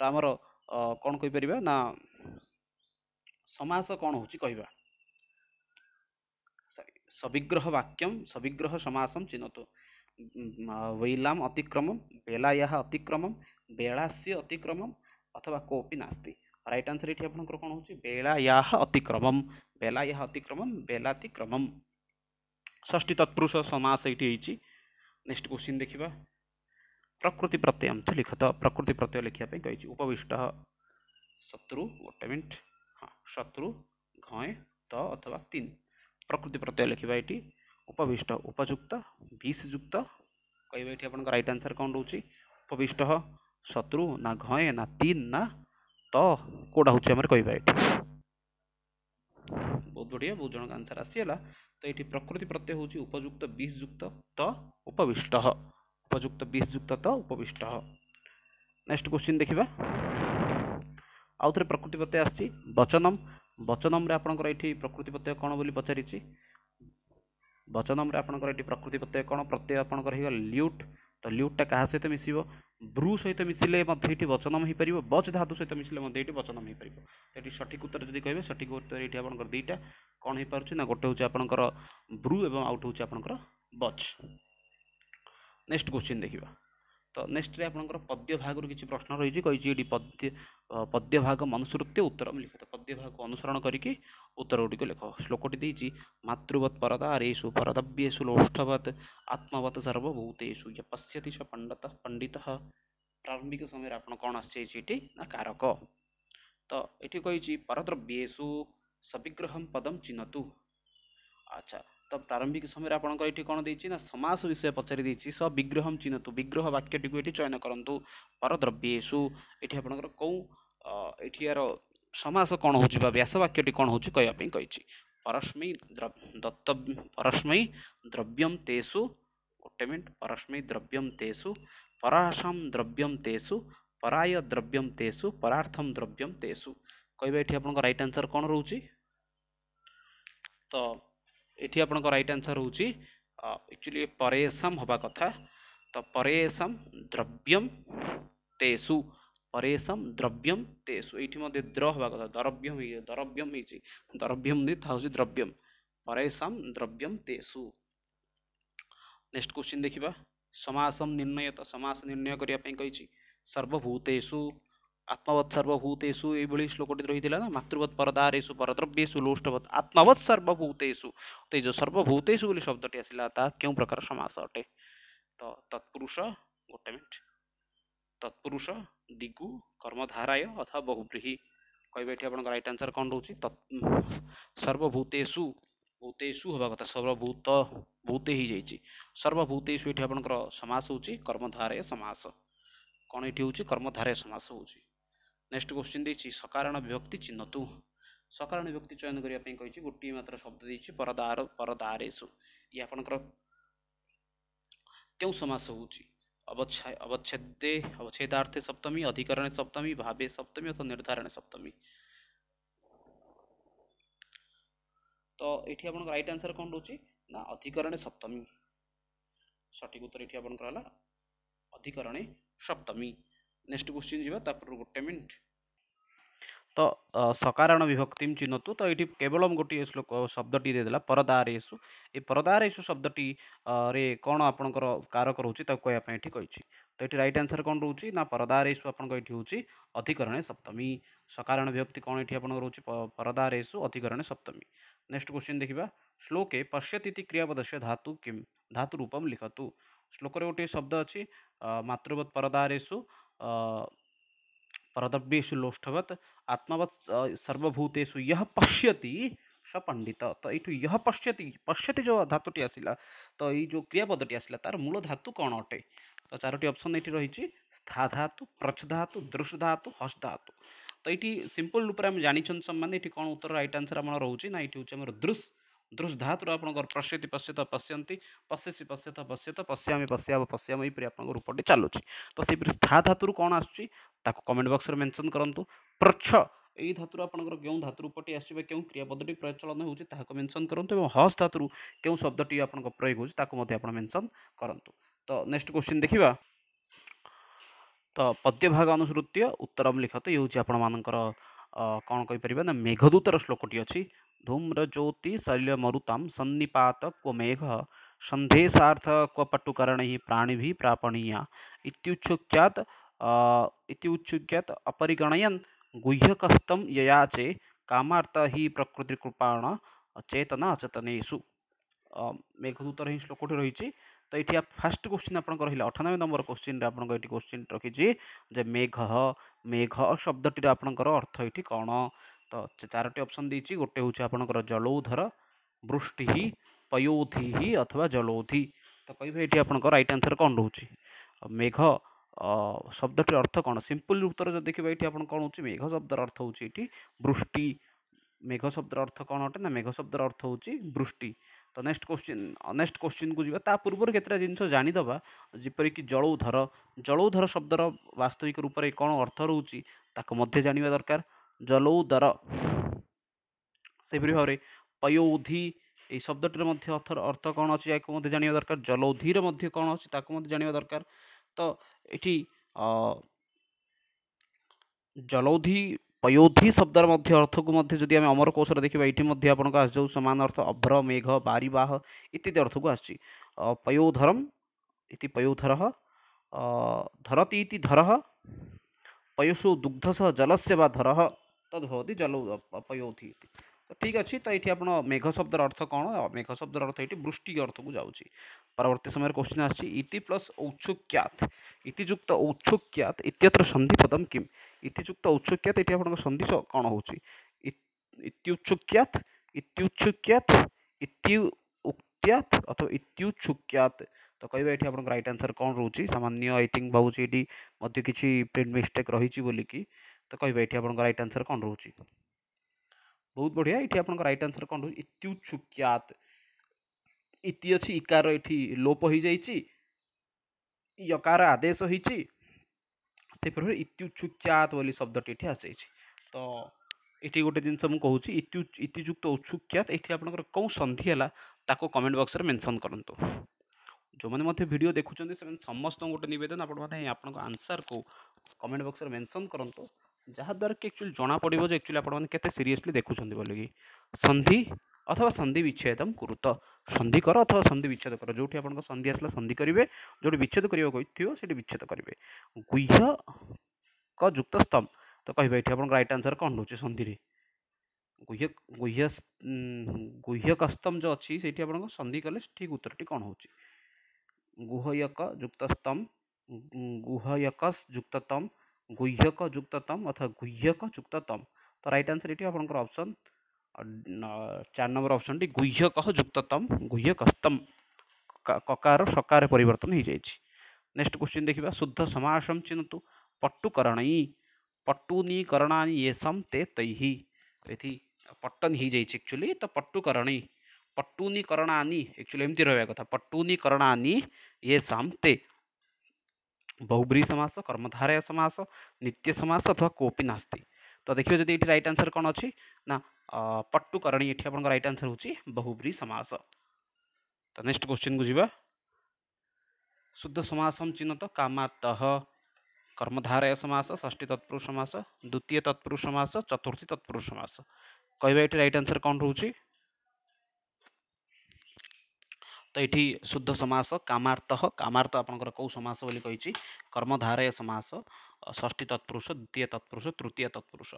आम कहिपार नास कि क सविग्रह वाक्यम सविग्रह समासम चिन्हतु वैलाम अतिक्रमम बेलाया अतिक्रम बेलास्य अतिक्रम अथवा कोपी नास्ति रईट आंसर ये आपंकर कौन हो बेलाया अतिक्रमम बेलाया अतिक्रमम बेलातिक्रमम षष्ठी तत्पुरुष समास ये नेक्स्ट क्वेश्चन देखा प्रकृति प्रत्यय लिखत प्रकृति प्रत्यय लिखापी कही उपविष्ट शत्रु गोटे मिनट हाँ शत्रु घय त अथवा तीन प्रकृति प्रत्यय लिखा ये उपविष्ट उपयुक्त विषयुक्त कहवा रईट आंसर कौन रोचे उपविष्ट शत्रु ना घए ना तीन ना तो कौटा हूँ कह बहुत बढ़िया बहुत जन आंसर आसीगला तो ये प्रकृति प्रत्यय हूँ उपयुक्त विषयुक्त त उपविष्ट उपयुक्त विषयुक्त त उपविष्ट नेक्स्ट क्वेश्चन देखा आउ थे प्रकृति प्रत्यय आसनम ବଚନମ୍ରେ ଆପଣଙ୍କର ଏଠି ପ୍ରକୃତି ପ୍ରତ୍ୟୟ କ'ଣ ବୋଲି ପଚାରିଛି ବଚନମ୍ରେ ଆପଣଙ୍କର ଏଠି ପ୍ରକୃତି ପ୍ରତ୍ୟୟ କ'ଣ ପ୍ରତ୍ୟୟ ଆପଣଙ୍କର ହେଇଗଲା ଲ୍ୟୁଟ୍ ତ ଲ୍ୟୁଟ୍ଟା କାହା ସହିତ ମିଶିବ ବ୍ରୁ ସହିତ ମିଶିଲେ ମଧ୍ୟ ଏଠି ବଚନମ ହେଇପାରିବ ବଚ ଧାତୁ ସହିତ ମିଶିଲେ ମଧ୍ୟ ଏଠି ବଚନମ ହେଇପାରିବ ଏଠି ସଠିକ୍ ଉତ୍ତର ଯଦି କହିବେ ସଠିକ୍ ଉତ୍ତର ଏଠି ଆପଣଙ୍କର ଦୁଇଟା କ'ଣ ହେଇପାରୁଛି ନା ଗୋଟେ ହେଉଛି ଆପଣଙ୍କର ବ୍ରୁ ଏବଂ ଆଉଟ୍ ହେଉଛି ଆପଣଙ୍କର ବଚ୍ ନେକ୍ସଟ୍ କୋଶ୍ଚିନ୍ ଦେଖିବା तो नेक्स्ट आप पद्य भाग कि प्रश्न रही है पद्य पद्य भाग मनुस्य उत्तर लिख तो पद्य भाग को अनुसरण करके उत्तर गुड़िक लिख श्लोकटी मातृवत् परदा आरेशु लोष्ठवत् आत्मवत् सर्वभूतेषु ये पश्यति स पंडित पंडित प्रारंभिक समय आप कौन आठ ना कारक तो ये कही परद्रव्येशु सविग्रह पदम चिन्हतु अच्छा ତ ପ୍ରାରମ୍ଭିକ ସମୟରେ ଆପଣଙ୍କର ଏଠି କ'ଣ ଦେଇଛି ନା ସମାସ ବିଷୟ ପଚାରି ଦେଇଛି ସ ବିଗ୍ରହମ୍ ଚିହ୍ନନ୍ତୁ ବିଗ୍ରହ ବାକ୍ୟଟିକୁ ଏଠି ଚୟନ କରନ୍ତୁ ପରଦ୍ରବ୍ୟେଷୁ ଏଠି ଆପଣଙ୍କର କେଉଁ ଏଠିକାର ସମାସ କ'ଣ ହେଉଛି ବା ବ୍ୟାସ ବାକ୍ୟଟି କ'ଣ ହେଉଛି କହିବା ପାଇଁ କହିଛି ପରସ୍ମୈ ଦତ୍ତ ପରସ୍ମୈ ଦ୍ରବ୍ୟମ୍ ତେଷୁ ଗୋଟେ ମିନିଟ୍ ପରସ୍ମୈ ଦ୍ରବ୍ୟମ୍ ତେଷୁ ପରାସମ ଦ୍ରବ୍ୟମ୍ ତେଷୁ ପରାୟ ଦ୍ରବ୍ୟମ୍ ତେଷୁ ପରାର୍ଥମ ଦ୍ରବ୍ୟମ୍ ତେଷୁ କହିବା ଏଠି ଆପଣଙ୍କ ରାଇଟ୍ ଆନ୍ସର୍ କ'ଣ ରହୁଛି ତ ये आप रईट आंसर हूँ एक्चुअली परेशम हवा कथा तो परेशम द्रव्यम तेसु परेशम द्रव्यम तेसु ये द्र हवा कथा द्रव्यम द्रव्यम हो द्रव्यम था द्रव्यम परेशम द्रव्यम तेसु नेक्स्ट क्वेश्चन देखा समासम निर्णय तो समास निर्णय करने सर्वभूतेषु आत्मवत् सर्वभूतेषु ଏଇଭଳି ଶ୍ଳୋକଟି ରହିଥିଲା ନା ମାତୃବତ୍ ପରଦାରେଷୁ ପରଦ୍ରବ୍ୟେଷୁ ଲୁଷ୍ଟବତ୍ ଆତ୍ମବତ୍ ସର୍ବଭୂତେଷୁ ତ ଏଇ ଯେଉଁ ସର୍ବଭୂତେଷୁ ବୋଲି ଶବ୍ଦଟି ଆସିଲା ତାହା କେଉଁ ପ୍ରକାର ସମାସ ଅଟେ ତ ତତ୍ପୁରୁଷ ଗୋଟେ ମିନିଟ୍ ତତ୍ପୁରୁଷ ଦିଗୁ କର୍ମଧାରାୟ ଅଥବା ବହୁବ୍ରୀହି କହିବେ ଏଠି ଆପଣଙ୍କ ରାଇଟ୍ ଆନ୍ସର୍ କ'ଣ ରହୁଛି ସର୍ବଭୂତେଷୁ ଭୂତେଷୁ ହେବା କଥା ସର୍ବଭୂତ ଭୂତେ ହେଇଯାଇଛି ସର୍ବଭୂତେଷୁ ଏଠି ଆପଣଙ୍କର ସମାସ ହେଉଛି କର୍ମଧାରାୟ ସମାସ କ'ଣ ଏଠି ହେଉଛି କର୍ମଧାରାୟ ସମାସ ହେଉଛି ନେକ୍ସଟ କ୍ୱେଶ୍ଚିନ୍ ଦେଇଛି ସକାରଣ ବିଭକ୍ତି ଚିହ୍ନତୁ ସକାରଣ ବିଭକ୍ତି ଚୟନ କରିବା ପାଇଁ କହିଛି ଗୋଟିଏ ମାତ୍ର ଶବ୍ଦ ଦେଇଛି ପରଦାର ପରଦାରେସୁ ଇଏ ଆପଣଙ୍କର କେଉଁ ସମାସ ହେଉଛି ଅବଚ୍ଛା ଅବଚ୍ଛେଦେ ଅବଚ୍ଛେଦାର୍ଥେ ସପ୍ତମୀ ଅଧିକରଣ ସପ୍ତମୀ ଭାବେ ସପ୍ତମୀ ଅଥବା ନିର୍ଦ୍ଧାରଣ ସପ୍ତମୀ ତ ଏଠି ଆପଣଙ୍କ ରାଇଟ୍ ଆନ୍ସର କ'ଣ ରହୁଛି ନା ଅଧିକରଣେ ସପ୍ତମୀ ସଠିକ ଉତ୍ତର ଏଠି ଆପଣଙ୍କର ହେଲା ଅଧିକରଣେ ସପ୍ତମୀ ନେକ୍ସଟ କ୍ୱେଶ୍ଚିନ୍ ଯିବା ତାପରେ ଗୋଟେ ମିନିଟ୍ ତ ସକାରାଣ ବିଭକ୍ତି ଚିହ୍ନତୁ ତ ଏଇଠି କେବଳ ଗୋଟିଏ ଶ୍ଲୋକ ଶବ୍ଦଟି ଦେଇଦେଲା ପରଦାରେସୁ ଏ ପରଦାରେସୁ ଶବ୍ଦଟି ରେ କ'ଣ ଆପଣଙ୍କର କାରକ ରହୁଛି ତାକୁ କହିବା ପାଇଁ ଏଠି କହିଛି ତ ଏଠି ରାଇଟ୍ ଆନ୍ସର୍ କ'ଣ ରହୁଛି ନା ପରଦାରେସୁ ଆପଣଙ୍କ ଏଠି ହେଉଛି ଅଧିକରଣେ ସପ୍ତମୀ ସକାରାଣ ବିଭକ୍ତି କ'ଣ ଏଠି ଆପଣଙ୍କର ରହୁଛି ପରଦାରେସୁ ଅଧିକରଣେ ସପ୍ତମୀ ନେକ୍ସଟ କ୍ୱେଶ୍ଚିନ୍ ଦେଖିବା ଶ୍ଲୋକେ ପଶ୍ୟତିଥି କ୍ରିୟାପଦସ୍ୟ ଧାତୁ କିମ୍ ଧାତୁ ରୂପମ୍ ଲିଖତୁ ଶ୍ଲୋକରେ ଗୋଟିଏ ଶବ୍ଦ ଅଛି ମାତୃବତ୍ ପରଦାରେସୁ परदव्येषु लोष्ठवत् आत्मावत् सर्वभूतेषु यः पश्यति स पंडित तो यू यह पश्यति पश्यति जो धातुटी आसला तो ये जो क्रियापदी आसला तार मूल धातु कौन अटे तो चारोटी ऑप्शन ये रही स्था धातु प्रच धातु दृश धातु हस धातु तो ये सिंपल रूप में आम जानी सब ये कौन उत्तर रईट आंसर आम रोचे ना ये हूँ दृश्य दृश धातु आप पश्यति पश्यत पश्यती पश्यसी पश्यत पश्यत पश्या पश्या पश्याम यहपर आप रूपटे चलुच्छे तो सही धा धातु कौन आसू कमेंट बक्स में मेनसन करूँ प्रच्छ यही धातु आपंकर क्यों धातु पटी आस क्रियापदी प्रयचलन हो मेनसन करूँ और हस धातु क्यों टी आप प्रयोग मेनसन करूँ तो नेक्स्ट क्वेश्चन देखा तो पद्य भाग अनुसृत्य उत्तरम लिखत ये आपण मान कौन कहीपर ना मेघदूतर श्लोकटी अच्छी धूम्रज्योति शल्य मरुतम सन्निपात क्व मेघ संदेशाथ क्व पटुकरण प्राणि प्रापणीया इतुच्छुक्यात अपरिगणयन गुह्यकस्तम याचे काम ही प्रकृति कृपाण चेतना अचेतनेशु मेघदूतर ही श्लोक रही तो ये फास्ट क्वेश्चन आप अठानबे नंबर क्वेश्चन आप क्वेश्चन रखी मेघ मेघ शब्दी आपंकर अर्थ ये कौन ତ ଚାରୋଟି ଅପସନ୍ ଦେଇଛି ଗୋଟେ ହେଉଛି ଆପଣଙ୍କର ଜଳୌଧର ବୃଷ୍ଟି ହି ପୟୌଧି ହି ଅଥବା ଜଳୌଧି ତ କହିବେ ଏଠି ଆପଣଙ୍କ ରାଇଟ୍ ଆନ୍ସର୍ କ'ଣ ରହୁଛି ମେଘ ଶବ୍ଦଟିର ଅର୍ଥ କ'ଣ ସିମ୍ପଲ୍ ଉତ୍ତର ଯଦି ଦେଖିବେ ଏଠି ଆପଣ କ'ଣ ହେଉଛି ମେଘ ଶବ୍ଦର ଅର୍ଥ ହେଉଛି ଏଠି ବୃଷ୍ଟି ମେଘ ଶବ୍ଦର ଅର୍ଥ କ'ଣ ଅଟେ ନା ମେଘ ଶବ୍ଦର ଅର୍ଥ ହେଉଛି ବୃଷ୍ଟି ତ ନେକ୍ସଟ କୋଶ୍ଚିନ୍ ନେକ୍ସଟ କୋଶ୍ଚିନ୍କୁ ଯିବା ତା ପୂର୍ବରୁ କେତେଟା ଜିନିଷ ଜାଣିଦେବା ଯେପରିକି ଜଳୌଧର ଜଳୌଧର ଶବ୍ଦର ବାସ୍ତବିକ ରୂପରେ କ'ଣ ଅର୍ଥ ରହୁଛି ତାକୁ ମଧ୍ୟ ଜାଣିବା ଦରକାର जलौदर से भाव में पयोधी ये शब्द अर्थ अर्थ कौन अच्छी या जानवा दरकार जलौधी कौन अच्छी ताक जानवा दरकार तो ये जलौधी पयोधी शब्दर मध्य अर्थ को अमर कौशल देखा ये आप जाऊ सामान अर्थ अभ्र मेघ बारिवाह इत्यादि अर्थ को आ पयोधरम इति पयोधर धरती धर पयसु दुग्धस जलस्य वा धरह तद्भवती जल अपयोगी तो ठीक अच्छे तो ये आप मेघ शब्दर अर्थ कौन मेघ शब्दर अर्थ ये वृष्टि अर्थ को जाऊँच परवर्त समय क्वेश्चन आति प्लस औच्छुक्यात इतिजुक्त औच्छुक्यात इतर संधिपदम किम इतिजुक्त औच्छुक्यात ये आप संधि कौन होतीुक्यात इत्युक्यात इत्युक्त अथवा इत्युक्यात तो कह आप रईट आनसर कौन रोज सामान्य आई थिंक भाव ये किसी प्रिंट मिस्टेक रही बोल कि ତ କହିବେ ଏଠି ଆପଣଙ୍କ ରାଇଟ୍ ଆନ୍ସର୍ କ'ଣ ରହୁଛି ବହୁତ ବଢ଼ିଆ ଏଠି ଆପଣଙ୍କ ରାଇଟ୍ ଆନ୍ସର୍ କ'ଣ ରହୁଛି ଇତ୍ୟୁଛୁକ୍ୟାତ ଇତି ଅଛି ଇକାର ଏଠି ଲୋପ ହୋଇଯାଇଛି ୟକାର ଆଦେଶ ହୋଇଛି ସେହିପରି ଇତ୍ୟୁଛୁକ୍ୟାତ ବୋଲି ଶବ୍ଦଟି ଏଠି ଆସିଯାଇଛି ତ ଏଠି ଗୋଟେ ଜିନିଷ ମୁଁ କହୁଛି ଇତ୍ୟୁ ଇତିଯୁକ୍ତ ଉତ୍ସୁକ୍ୟାତ ଏଠି ଆପଣଙ୍କର କେଉଁ ସନ୍ଧି ହେଲା ତାକୁ କମେଣ୍ଟ ବକ୍ସରେ ମେନସନ୍ କରନ୍ତୁ ଯେଉଁମାନେ ମଧ୍ୟ ଭିଡ଼ିଓ ଦେଖୁଛନ୍ତି ସେମାନେ ସମସ୍ତଙ୍କୁ ଗୋଟେ ନିବେଦନ ଆପଣମାନେ ଆପଣଙ୍କ ଆନ୍ସର୍କୁ କମେଣ୍ଟ ବକ୍ସରେ ମେନସନ୍ କରନ୍ତୁ जहाद्वर कि एक्चुअली जना पड़ो एक्चुअली आपत सीरीयसली देखुंत बोल कि सन्धि अथवा संधि विच्छेद तो संधि कर अथवा संधि विच्छेद कर जो आप संधि आसला सन्धि करेंगे जो विच्छेद करवाकुट विच्छेद करेंगे गुह युक्त स्तंभ तो कह रईट आंसर कौन रोचे सन्धि गुह्य गुह गुह्य कस्तम जो अच्छी से संधि कले ठीक उत्तर टी कौन हो गुहयक युक्त स्तम गुहयक युक्ततम गुह्यक युक्ततम अथवा गुह्यक युक्ततम तो रईट आंसर ये आपसन चार नंबर अप्सन टी गुह्यक युक्ततम गुह्यकस्तम ककार सकार परिवर्तन हो जाए नेक्स्ट क्वेश्चन देखा शुद्ध समासम चिन्हतु पट्टुकरण पट्टुनी करणानी ये सम ते तैहि तो पट्टन ही जाए एक्चुअली तो पट्टुकरणी पट्टुनी करणानी एक्चुअली एमती रहा पट्टुनी करणानी ये सम ते बहुब्री समास कर्मधारय समास नित्य समास अथवा को नास्ति तो त देखेको जति एट आन्सर ना पट्टु करणी पटुकर्णी अपन राइट आन्सर हुन्छ बहुब्री समास त नेक्स्ट को बुझि शुद्ध समासम तो कमातः कर्मधारय समास षी तत्पुरुष समास द्वितीय तत्पुरुष समास चतुर्थी तत्पुरुष समास क्याटि राइट आन्सर कोन रहूछि त यी शुद्ध समास कमर्त कमर्त आपर कोही समास पनि कि समास षी तत्पुरुष द्वितीय तत्पुरुष तृतीय तत्पुष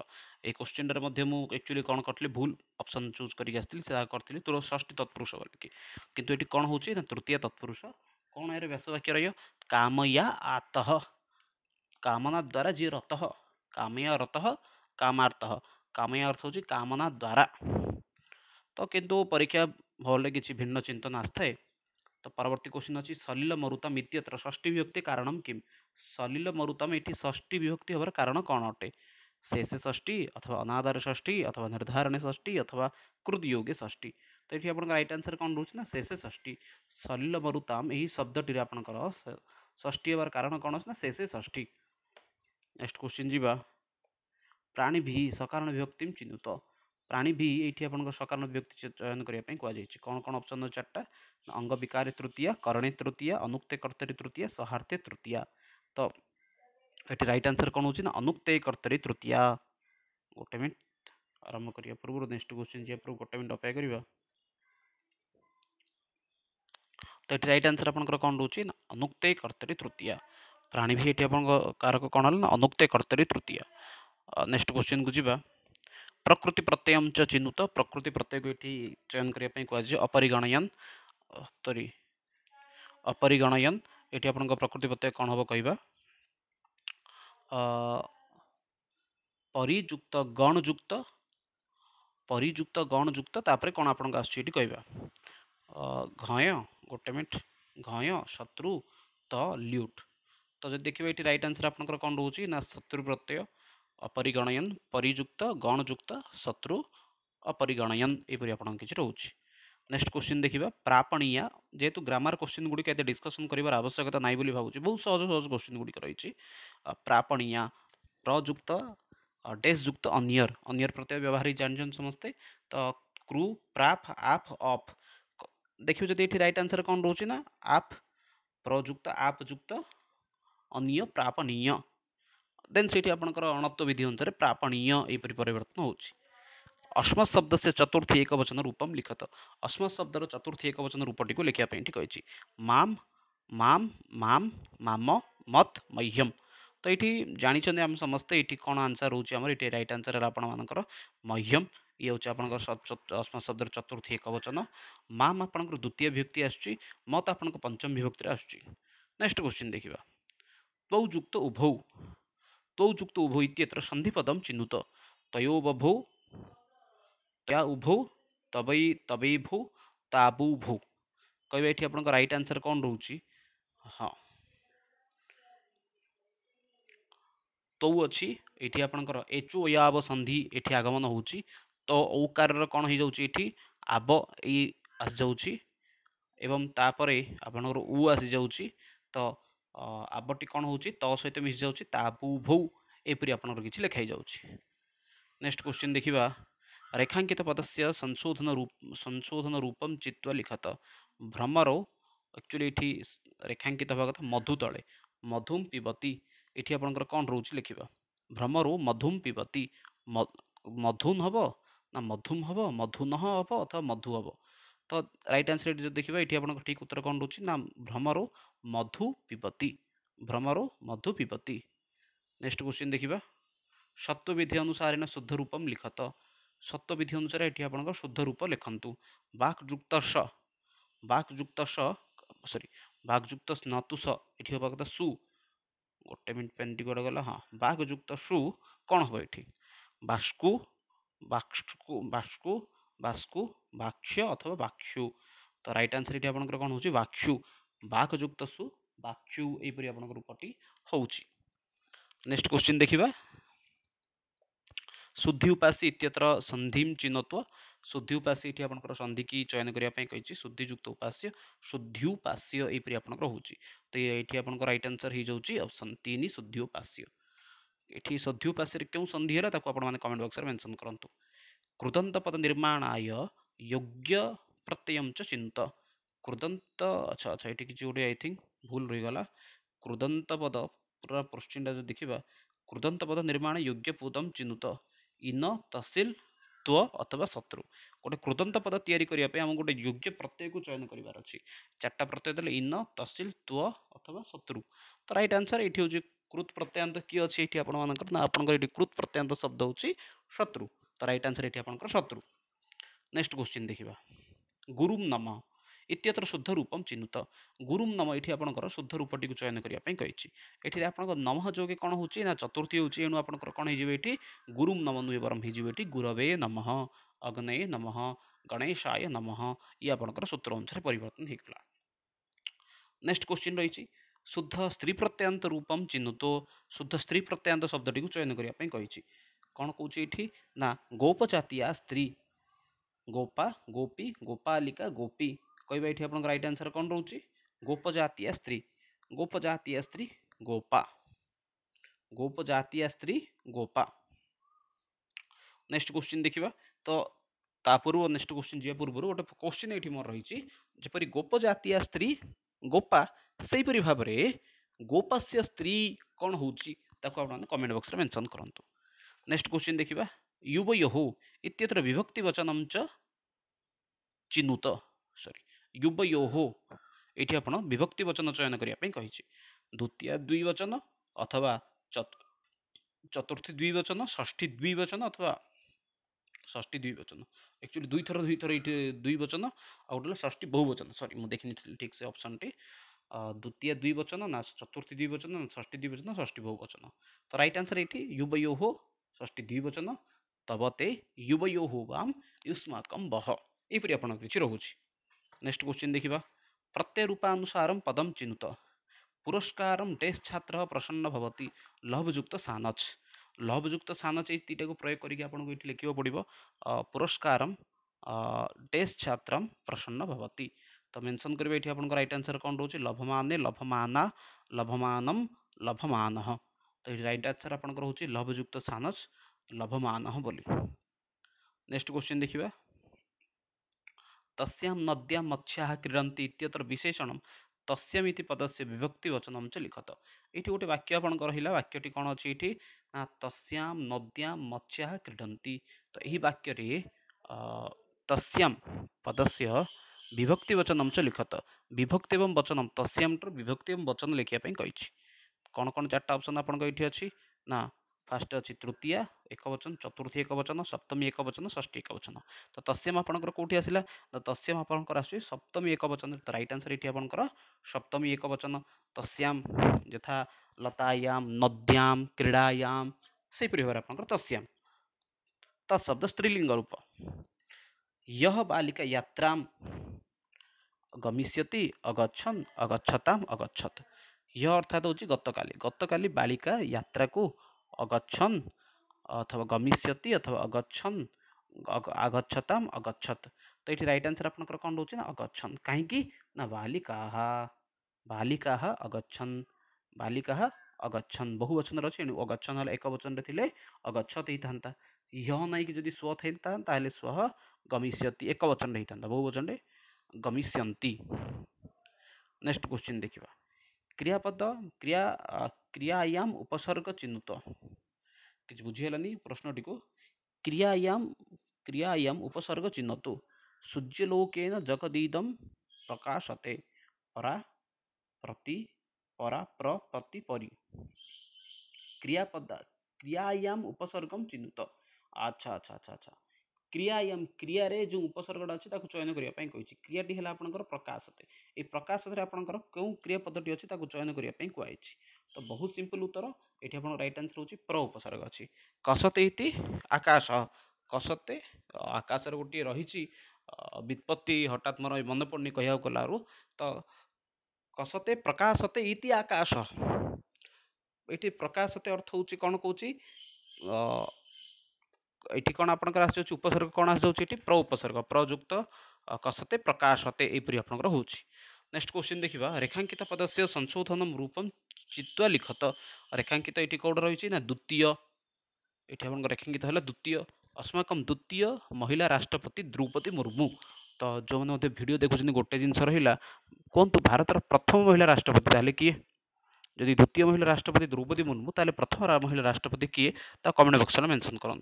ए कोश्चिन मचुली कन् भुल अप्सन चुज गरिसि षष्ठी तत्पुरष बोलिक किन यी कि तृतीय तत्पुरष क्यासवाक्य र कमया आतह कामना दार्जिलि कमया रथ काम कामया अर्थ कामना द्वारा किंतु परीक्षा भले किसी भिन्न चिंतन आसता है तो परवर्त क्वेश्चन अच्छी सलिल मरुतम इतियत्र ष्ठी विभक्ति कारण किम सलिल मरुतम ये ष्ठी विभक्ति हेरा कारण कौन अटे शेष षष्ठी अथवा अनादार ष्ठी अथवा निर्धारण ष्ठी अथवा कृद योगे षष्ठी तो ये आप रईट आंसर कौन रोचे ना शेष ष्ठी सलिल मरुतम यही शब्दी आप ष्ठी हेरा कारण कौन अच्छे शेष ष्ठी नेक्स्ट क्वेश्चन जी प्राणी भी सकारण विभक्ति चिन्हुत प्राणी भी ये आपको सकार व्यक्ति चयन करने कहुई कौन कौन अप्सन चार्टा अंग विकार तृतीय करणी तृतीय अनुक्त कर्तरी तृतीय सहार्थे तृतीय तो ये रईट आंसर कौन हो अनुक्त कर्तरी तृतीय गोटे मिनट आरंभ करने पूर्व नेक्स्ट क्वेश्चन जी पूर्व गोटे मिनट अपेय कर तो ये रईट आंसर आप कौन रोचे अनुक्त कर्तरी तृतीय प्राणी भी ये आप कारक कौन है अनुक्त कर्तरी तृतीय नेक्स्ट क्वेश्चन को जी प्रकृति प्रत्यय च चिन्हित प्रकृति प्रत्यय को ये चयन करने कपरिगणयन तरी अपरिगणयन ये आप प्रकृति प्रत्यय कौन हम कह परिजुक्त गणजुक्त परिजुक्त गणजुक्त तापर कौन आप कह घय गोटे मिनट घय शत्रु त ल्युट तो जब देखिए ये रईट आंसर आप कौन रोचे ना शत्रु प्रत्यय अपरिगणयन परिजुक्त गणजुक्त शत्रु अपरिगणयन एपरि आप रोचे नेक्स्ट क्वेश्चन देखा प्रापणिया जेहतु ग्रामर क्वेश्चन गुड़िक ये डिस्कसन कर आवश्यकता ना बोली भावुँ बहुत सहज सहज क्वेश्चन गुड़िक रही प्रापणिया प्रजुक्त डेस्युक्त अनियर अनियर प्रत्यय व्यवहार ही जान समस्ते तो क्रू प्राप आफ अफ देखिए जो ये रईट आंसर कौन रोचे ना आप प्रजुक्त जुक्त अन्य प्रापणीय ଦେନ୍ ସେଇଠି ଆପଣଙ୍କର ଅଣତ୍ୱ ବିଧି ଅନୁସାରେ ପ୍ରାପଣୀୟ ଏହିପରି ପରିବର୍ତ୍ତନ ହେଉଛି ଅସ୍ମତ୍ ଶବ୍ଦ ସେ ଚତୁର୍ଥୀ ଏକ ବଚନ ରୂପମ ଲିଖତ ଅସ୍ମତ୍ ଶବ୍ଦର ଚତୁର୍ଥୀ ଏକ ବଚନ ରୂପଟିକୁ ଲେଖିବା ପାଇଁ ଏଠି କହିଛି ମାମ୍ ମାମ୍ ମାମ୍ ମାମ ମତ୍ ମହ୍ୟମ୍ ତ ଏଠି ଜାଣିଛନ୍ତି ଆମେ ସମସ୍ତେ ଏଠି କ'ଣ ଆନ୍ସର୍ ହେଉଛି ଆମର ଏଠି ରାଇଟ୍ ଆନ୍ସର୍ ହେଲା ଆପଣମାନଙ୍କର ମହ୍ୟମ୍ ଇଏ ହେଉଛି ଆପଣଙ୍କର ଅସ୍ମତ୍ ଶବ୍ଦର ଚତୁର୍ଥୀ ଏକ ବଚନ ମାମ୍ ଆପଣଙ୍କର ଦ୍ୱିତୀୟ ବିଭକ୍ତି ଆସୁଛି ମତ୍ ଆପଣଙ୍କ ପଞ୍ଚମ ବିଭକ୍ତିରେ ଆସୁଛି ନେକ୍ସଟ କ୍ୱେଶ୍ଚିନ୍ ଦେଖିବା ଦ୍ୱୌ ଯୁକ୍ତ ଉଭୌ तौ युक्त उभौ इत्यत्र सन्धिपदं चिनुत तयोबभौ तया उभौ तबै तबैभौ ताबुभौ କହିବେ ଏଠି ଆପଣଙ୍କ ରାଇଟ୍ ଆନ୍ସର୍ କ'ଣ ରହୁଛି ହଁ ତଉ ଅଛି ଏଠି ଆପଣଙ୍କର ଏଚୁ ଅୟାବ ସନ୍ଧି ଏଠି ଆଗମନ ହେଉଛି ତ ଔକାରର କ'ଣ ହେଇଯାଉଛି ଏଠି ଆବ ଏଇ ଆସିଯାଉଛି ଏବଂ ତାପରେ ଆପଣଙ୍କର ଉ ଆସିଯାଉଛି ତ ଆବଟି କ'ଣ ହେଉଛି ତ ସହିତ ମିଶିଯାଉଛି ତା ବୁ ଭଉ ଏପରି ଆପଣଙ୍କର କିଛି ଲେଖା ହେଇଯାଉଛି ନେକ୍ସଟ କ୍ୱେଶ୍ଚିନ୍ ଦେଖିବା ରେଖାଙ୍କିତ ପଦସ୍ୟ ସଂଶୋଧନ ରୂପ ସଂଶୋଧନ ରୂପମ ଚିତ୍ତ ଲିଖତ ଭ୍ରମର ଆକ୍ଚୁଆଲି ଏଇଠି ରେଖାଙ୍କିତ ହେବା କଥା ମଧୁ ତଳେ ମଧୁମ ପିବତି ଏଠି ଆପଣଙ୍କର କ'ଣ ରହୁଛି ଲେଖିବା ଭ୍ରମରୁ ମଧୁମ ପିବତୀ ମଧୁମ ହେବ ନା ମଧୁମ ହେବ ମଧୁନ ହେବ ଅଥବା ମଧୁ ହେବ ତ ରାଇଟ୍ ଆନ୍ସର ଏଠି ଯଦି ଦେଖିବା ଏଠି ଆପଣଙ୍କ ଠିକ୍ ଉତ୍ତର କ'ଣ ରହୁଛି ନା ଭ୍ରମରୁ ମଧୁ ବିପତି ଭ୍ରମରୁ ମଧୁ ପିବତି ନେକ୍ସଟ କ୍ୱେଶ୍ଚିନ୍ ଦେଖିବା ସତ୍ୱବିଧି ଅନୁସାରେଣ ଶୁଦ୍ଧ ରୂପମ ଲିଖତ ସତ୍ୱବିଧି ଅନୁସାରେ ଏଠି ଆପଣଙ୍କ ଶୁଦ୍ଧ ରୂପ ଲେଖନ୍ତୁ ଯୁକ୍ତ ସ ବାକ୍ଯୁକ୍ତ ସ ସରି ଯୁକ୍ତ ନତୁ ସ ଏଠି ହେବା କଥା ସୁ ଗୋଟେ ମିନିଟ୍ ପେନ୍ଟି ଗୋଟେ ଗଲା ହଁ ଯୁକ୍ତ ସୁ କ'ଣ ହେବ ଏଠି ବାସ୍କୁ ବାସ୍କୁ ବାସ୍କୁ बास्कु बाक्ष अथवा बाक्षु तो रईट आंसर ये आपंकर कौन हो बाक्षु बाकुक्त सु बाक्षु यहपर आप रूपटी होक्स्ट क्वेश्चन देखा शुद्धि उपासी इतर संधिम चिन्हत्व शुद्धि उपासी ये आप संधि की चयन करने शुद्धिजुक्त उपास्य शुद्धि उपास्य यहपर आप तो ये आप रईट आंसर होप्शन तीन शुद्धि उपास्य ये शुद्धि उपास्य क्यों संधि है कमेंट बक्स में मेनसन करूँ कृदंत पद निर्माण आय योग्य प्रत्ययम च चिंत कृदंत अच्छा अच्छा ये किसी गोटे आई थिंक भूल रहीगला कृदंत पद पूरा क्वेश्चन जो देखा कृदंत पद निर्माण योग्य पुदम चिन्हत इन तहसिल त्व अथवा शत्रु गोटे कृदंत पद या गोटे योग्य प्रत्यय को चयन करार चार्टा प्रत्यय देते इन तहसिल त्व अथवा शत्रु तो रईट आंसर ये हूँ कृत प्रत्यांत किए अच्छे ये आपर ना आपंकर कृत प्रत्यांत शब्द हो शत्रु तो रईट आंसर ये आपंकर शत्रु नेक्स्ट क्वेश्चन देखा गुरुम नम इतर शुद्ध रूपम चिन्हुत गुरुम नम ये आपंकर शुद्ध रूपटी को चयन करने ये नम जोगे कौन हो चतुर्थी होणु आप कौन हो गुरुम नम नुहे बरम हो गुरवे नम अग्ने नम गणेशाय नम ये आपंकर सूत्र अनुसार परिवर्तन होगा नेक्स्ट क्वेश्चन रही शुद्ध स्त्री प्रत्यांत रूपम चिन्हुत शुद्ध स्त्री प्रत्यांत शब्द को चयन करने कौन कौच ना गोप स्त्री गोपा गोपी गोपालिका गोपी कह रईट आंसर कौन रोच गोप स्त्री गोप जातिया स्त्री गोपा गोप स्त्री गोपा नेक्स्ट क्वेश्चन देखा तो तापूर्व नेक्स्ट क्वेश्चन जी पूर्व गोटे क्वेश्चन ये मोर रही जपरी गोप जातिया स्त्री गोपा से भाव गोपास्य स्त्री कौन हो कमेंट बक्स में मेनसन करूँ नेक्स्ट क्वेश्चन देखा युवयो इत्यत्र विभक्तिवचनम च ଚିହ୍ନୁତ ସରି ୟୁବୟୋହୋ ଏଠି ଆପଣ ବିଭକ୍ତି ବଚନ ଚୟନ କରିବା ପାଇଁ କହିଛି ଦ୍ୱିତୀୟ ଦ୍ୱିବଚନ ଅଥବା ଚତୁର୍ଥୀ ଦ୍ୱିବଚନ ଷଷ୍ଠୀ ଦ୍ୱିବଚନ ଅଥବା ଷଷ୍ଠୀ ଦ୍ୱିବଚନ ଆକ୍ଚୁଆଲି ଦୁଇଥର ଦୁଇଥର ଏଠି ଦ୍ୱିବଚନ ଆଉ ଗୋଟେ ଷଷ୍ଠୀ ବହୁବଚନ ସରି ମୁଁ ଦେଖିନଥିଲି ଠିକ୍ ସେ ଅପସନ୍ଟି ଦ୍ୱିତୀୟ ଦ୍ୱିବଚନ ନା ଚତୁର୍ଥୀ ଦ୍ୱିବଚନ ଷଷ୍ଠୀ ଦ୍ୱିବଚନ ଷଷ୍ଠୀ ବହୁବଚନ ତ ରାଇଟ୍ ଆନ୍ସର୍ ଏଠି ୟୁବୟୋହୋ षष्ठी द्विवचन तब त्यो युव यो हो युष्माकम् बह यपरि आउँछ रोजिस नेक्स्ट क्वेश्चन देख प्रत्यय रूपानुसार पदम चिनु पुरस्कारम डेस् छात्र प्रसन्न भवति लभयजुक्त सानच लभयजुक्त सानच यति टाइमको प्रयोग गरिक आउनु एउटा पऱ्यो पुरस्कारम ढेस् छात्रम प्रसन्न भति मेन्सन गरे यहाँको रइट आन्सर कन्भमाने लभमाना लभमानम लभमान ତ ଏଠି ରାଇଟ୍ ଆନ୍ସର୍ ଆପଣଙ୍କର ହେଉଛି ଲଭଯୁକ୍ତ ସାନସ ଲଭମାନହ ବୋଲି ନେକ୍ସଟ କ୍ୱେଶ୍ଚିନ୍ ଦେଖିବା तस्यां नद्यां मत्स्याः क्रीडन्ति इत्यत्र विशेषणं तस्याम् इति पदस्य विभक्तिवचनं च लिखत ଏଇଠି ଗୋଟେ ବାକ୍ୟ ଆପଣଙ୍କର ରହିଲା ବାକ୍ୟଟି କ'ଣ ଅଛି ଏଇଠି ନା ତସ୍ୟାମ ନଦ୍ୟାମ ମତ୍ସ୍ୟାହ କ୍ରୀଡ଼ନ୍ତି ତ ଏହି ବାକ୍ୟରେ ତସ୍ୟାମ ପଦସ୍ୟ ବିଭକ୍ତି ବଚନମ ଚ ଲିଖତ ବିଭକ୍ତି ଏବଂ ବଚନମ ତସ୍ୟାମଠାରୁ ବିଭକ୍ତି ଏବଂ ବଚନ ଲେଖିବା ପାଇଁ କହିଛି କ'ଣ କ'ଣ ଚାରିଟା ଅପସନ୍ ଆପଣଙ୍କ ଏଇଠି ଅଛି ନା ଫାଷ୍ଟ ଅଛି ତୃତୀୟା ଏକବଚନ ଚତୁର୍ଥୀ ଏକବଚନ ସପ୍ତମୀ ଏକବଚନ ଷଷ୍ଠୀ ଏକବଚନ ତ ତସ୍ୟମ ଆପଣଙ୍କର କେଉଁଠି ଆସିଲା ତ ତସ୍ୟମ ଆପଣଙ୍କର ଆସୁଛି ସପ୍ତମୀ ଏକବଚନ ତ ରାଇଟ୍ ଆନ୍ସର୍ ଏଠି ଆପଣଙ୍କର ସପ୍ତମୀ ଏକବଚନ ତସ୍ୟାମ ଯଥା ଲତାୟାମ ନଦ୍ୟାମ କ୍ରୀଡ଼ାୟାମ ସେହିପରି ଭାବରେ ଆପଣଙ୍କର ତସ୍ୟାମ ତତ୍ଶବ୍ଦ ସ୍ତ୍ରୀଲିଙ୍ଗ ରୂପ यह बालिका यात्राम गमिष्यति अगछन अगछताम अगछत ଇହ ଅର୍ଥାତ୍ ହେଉଛି ଗତକାଲି ଗତକାଲି ବାଳିକା ଯାତ୍ରାକୁ ଅଗଚ୍ଛନ୍ ଅଥବା ଗମିଷ୍ୟତି ଅଥବା ଅଗଚ୍ଛନ୍ ଆଗଚ୍ଛତାମ୍ ଅଗଚ୍ଛତ୍ ତ ଏଠି ରାଇଟ୍ ଆନ୍ସର୍ ଆପଣଙ୍କର କ'ଣ ରହୁଛି ନା ଅଗଚ୍ଛନ୍ କାହିଁକି ନା ବାଲିକାଃ ବାଲିକାଃ ଅଗଚ୍ଛନ୍ ବାଲିକାଃ ଅଗଚ୍ଛନ୍ ବହୁ ବଚନରେ ଅଛି ଏଣୁ ଅଗଚ୍ଛନ୍ ହେଲେ ଏକ ବଚନରେ ଥିଲେ ଅଗଚ୍ଛତ୍ ହେଇଥାନ୍ତା ଇହ ନାଇଁକି ଯଦି ସ୍ୱ ଥାଇତା ତାହେଲେ ସ୍ୱ ଗମିଷ୍ୟତି ଏକ ବଚନରେ ହେଇଥାନ୍ତା ବହୁ ବଚନରେ ଗମିଷ୍ୟନ୍ତି ନେକ୍ସଟ କ୍ୱେଶ୍ଚିନ୍ ଦେଖିବା क्रियापद क्रिया क्रियायाम उपसर्ग चिह्नु बुझिहेला नि प्रश्न क्रियायाम क्रियायाम उपसर्ग चिन्हतु सूर्य लोकेन जगदिद प्रकाशते परा प्रति परा प्रति प्रतिपरि क्रियापद क्रियायाम क्रियाम उपसर्ग अच्छा अच्छा अच्छा क्रिया यियर जो उपसर्ग चयन गर्नेपि क्रियाटीलाई प्रकाशते ए प्रकाशतर आपण्ड केही क्रियापदटी अझै तयन गरेको छ तो बहुत सिम्पल उत्तर एटि आउँ रइट आन्सर हुन्छ प्र उपसर्ग कसते इति आकाश कसते आकाशर विपत्ति रह हठात मन पर्ने कहाँ कलु तो कसते प्रकाशते इति आकाश प्रकाशते अर्थ हो कि ये कौन आप उपसर्ग कौन आठ प्र उपसर्ग प्रयुक्त कसते प्रकाशते यहपरी आपंकर नेक्स्ट क्वेश्चन देखा रेखांकित पदस्य संशोधन रूपम चित्वा लिखत रेखांकित ये कौट रही द्वितीय ये आप रेखांकित है द्वितीय अस्माक द्वितीय महिला राष्ट्रपति द्रौपदी मुर्मू तो जो मैंने भिडियो देखु गोटे जिनस रहा कहतु भारत प्रथम महिला राष्ट्रपति किए जदि द्वितीय महिला राष्ट्रपति द्रौपदी मुर्मू तेल प्रथम महिला राष्ट्रपति किए तो कमेंट बक्स में मेनसन करूँ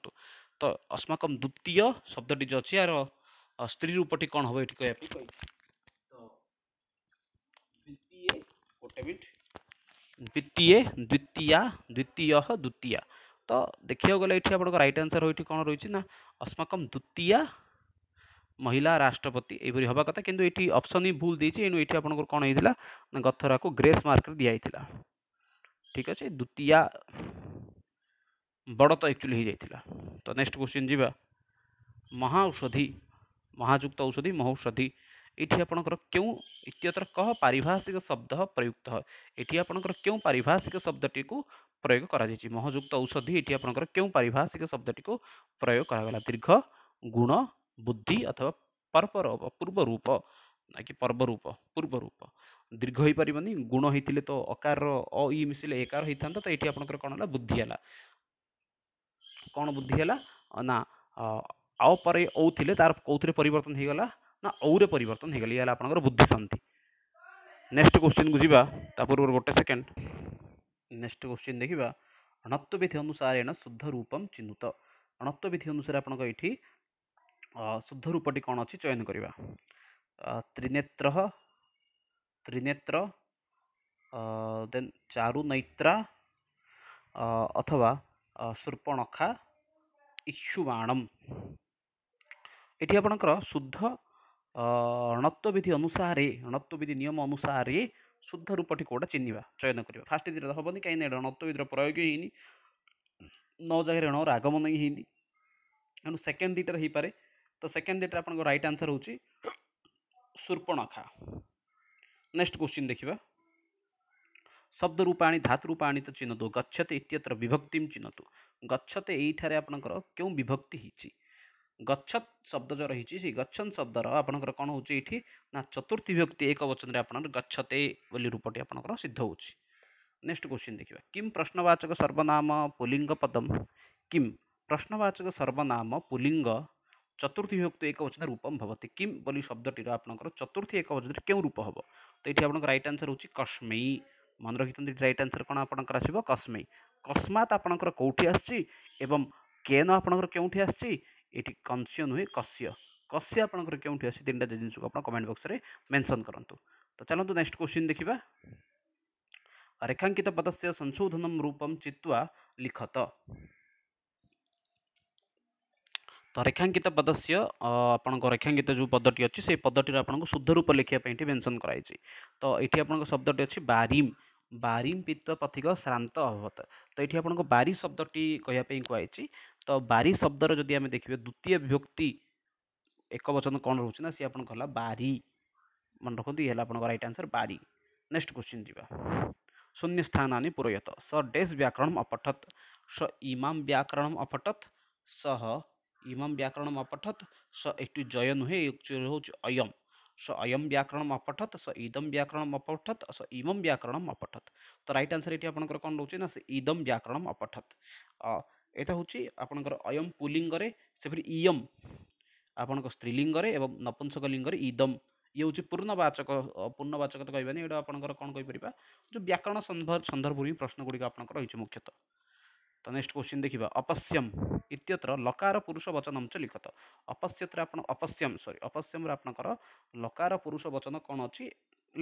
ତ ଅସ୍ମାକମ୍ ଦ୍ୱିତୀୟ ଶବ୍ଦଟି ଯେଉଁ ଅଛି ଏହାର ସ୍ତ୍ରୀ ରୂପଟି କ'ଣ ହେବ ଏଠି କହିବା ପାଇଁ ଦ୍ୱିତୀୟ ଗୋଟେ ମିନିଟ୍ ଦ୍ୱିତୀୟ ଦ୍ୱିତୀୟା ଦ୍ୱିତୀୟ ଦ୍ୱିତୀୟ ତ ଦେଖିବାକୁ ଗଲେ ଏଠି ଆପଣଙ୍କ ରାଇଟ୍ ଆନ୍ସର୍ ଏଠି କ'ଣ ରହିଛି ନା ଅସ୍ମାକମ୍ ଦ୍ୱିତୀୟା ମହିଳା ରାଷ୍ଟ୍ରପତି ଏହିପରି ହେବା କଥା କିନ୍ତୁ ଏଠି ଅପସନ୍ ହିଁ ଭୁଲ ଦେଇଛି ଏଣୁ ଏଠି ଆପଣଙ୍କର କ'ଣ ହେଇଥିଲା ଗଥରାକୁ ଗ୍ରେସ୍ ମାର୍କରେ ଦିଆହେଇଥିଲା ଠିକ୍ ଅଛି ଦ୍ୱିତୀୟା बड़ तो एक्चुअली हो जा तो नेक्स्ट क्वेश्चन जीवा महाऔषधी महाजुक्त औषधी औषधि इटि आपणकर क्योंतर कह पारिभाषिक शब्द प्रयुक्त ये आपणकर क्यों पारिभाषिक शब्द टी प्रयोग कर महजुक्त औषधि ये आपणकर क्यों पारिभाषिक शब्द टी प्रयोग कर दीर्घ गुण बुद्धि अथवा पर्व पूर्व रूप ना कि पर्व रूप पूर्व रूप दीर्घ हो पारे गुण होते तो अकार अ मिसे एकार होता तो ये आप बुद्धि है कौन बुद्धि है ना आओ पर ओले तार कौरे पर हो पर ना औरे परिवर्तन बुद्धिशांति नेक्स्ट क्वेश्चन को जीता पूर्व गोटे सेकेंड नेक्स्ट क्वेश्चन देखा अणत्व विधि अनुसार है शुद्ध रूपम चिन्हित अणत्व विधि अनुसार आप शुद्ध रूपटी कौन अच्छी चयन करवा त्रिनेत्र त्रिनेत्र देन चारु नैत्रा अथवा ସୂର୍ପଣଖା ଇକ୍ଷୁବାଣମ୍ ଏଠି ଆପଣଙ୍କର ଶୁଦ୍ଧ ଣତ୍ୱବିଧି ଅନୁସାରେ ଣତ୍ୱବିଧି ନିୟମ ଅନୁସାରେ ଶୁଦ୍ଧ ରୂପଟି କେଉଁଟା ଚିହ୍ନିବା ଚୟନ କରିବା ଫାଷ୍ଟ ଏଥିରେ ହେବନି କାହିଁକି ନା ଣତ୍ୱବିଧିର ପ୍ରୟୋଗ ହେଇନି ନ ଜାଗାରେ ଣର ଆଗମନ ହିଁ ହେଇନି ତେଣୁ ସେକେଣ୍ଡ ଦୁଇଟାରେ ହେଇପାରେ ତ ସେକେଣ୍ଡ ଦୁଇଟାରେ ଆପଣଙ୍କ ରାଇଟ୍ ଆନ୍ସର୍ ହେଉଛି ସୂର୍ପଣଖା ନେକ୍ସଟ କ୍ୱେଶ୍ଚିନ୍ ଦେଖିବା शब्द रूपाण धातु रूपाणी तो चिन्हतु गच्छते इतर विभक्ति चिन्हतु गच्छते यही आपंकर विभक्ति गच्छत शब्द जो रही गच्छन शब्दर आप कौन हो चतुर्थी विभक्ति एक वचन आप गच्छते रूपटी आप सिद्ध होक्स्ट क्वेश्चन देखा किम प्रश्नवाचक सर्वनाम पुलिंग पदम किम प्रश्नवाचक सर्वनाम पुलिंग चतुर्थी विभक्ति एक वचन रूपम भवती किम बोली शब्दी आप चतुर्थी एक वचन के रूप हे तो ये आप रईट आन्सर होश्मी मन रइट आन्सर कहाँ आपस कस्मै कस्मा आपणको केही आन आपण के आठी कुहे कस्य कस्य आपि अस्ति तिनटा जिन्स कमेन्ट बक्से मेन्सन गरौँ त चालनु नेक्स्ट क्वेश्चन देखा रेखाङ्कित पदस्य संशोधन रूपम चित्वा लिखत तरेखाङ्कित पदस्य आपणको रेखांकित जो पदटि पदट शुद्ध रूप लेखेको मेन्सन गराइछ त यहाँ आप्दी अारीम ବାରିଂ ପିତ୍ତ ପଥିକ ଶ୍ରାନ୍ତ ଅଭବତ ତ ଏଠି ଆପଣଙ୍କୁ ବାରି ଶବ୍ଦଟି କହିବା ପାଇଁ କୁହାଯାଇଛି ତ ବାରି ଶବ୍ଦର ଯଦି ଆମେ ଦେଖିବେ ଦ୍ୱିତୀୟ ବିଭକ୍ତି ଏକ ବଚନ କ'ଣ ରହୁଛି ନା ସିଏ ଆପଣଙ୍କର ହେଲା ବାରି ମନେ ରଖନ୍ତୁ ଇଏ ହେଲା ଆପଣଙ୍କ ରାଇଟ୍ ଆନ୍ସର୍ ବାରି ନେକ୍ସଟ କ୍ୱେଶ୍ଚିନ୍ ଯିବା शून्य स्थानानि पूरयत स डेस् व्याकरणम अपठत स इमाम व्याकरणम अपठत सह इमाम व्याकरणम अपठत स एटी जय नुहे एक्चुअली हूँ अयम स अयम व्याकरण अपठत स ईदम व्याकरण अपठत स इमम व्याकरण अपठत तो रईट आंसर ये आपंकर कौन रोचे ना से ईदम व्याकरण अपठत यहाँ हूँ आपंकर अयम पुलिंगर से फिर इयम आपण स्त्रीलिंगर एवं नपुंसक लिंग ईदम ये हूँ पूर्णवाचक पूर्णवाचक तो कहबानी ये आपंकर कौन कहीपर जो व्याकरण संदर्भ संदर्भ प्रश्न गुड़िक आपंकर मुख्यतः त नेक्स्ट क्वेसन देखा अपश्यम इत्यत्र लकार पुरुष वचन आम चाहिँ लिखत अपश्यत्र अपश्यम सरी अपश्यम लकार पुरुष वचन कन अच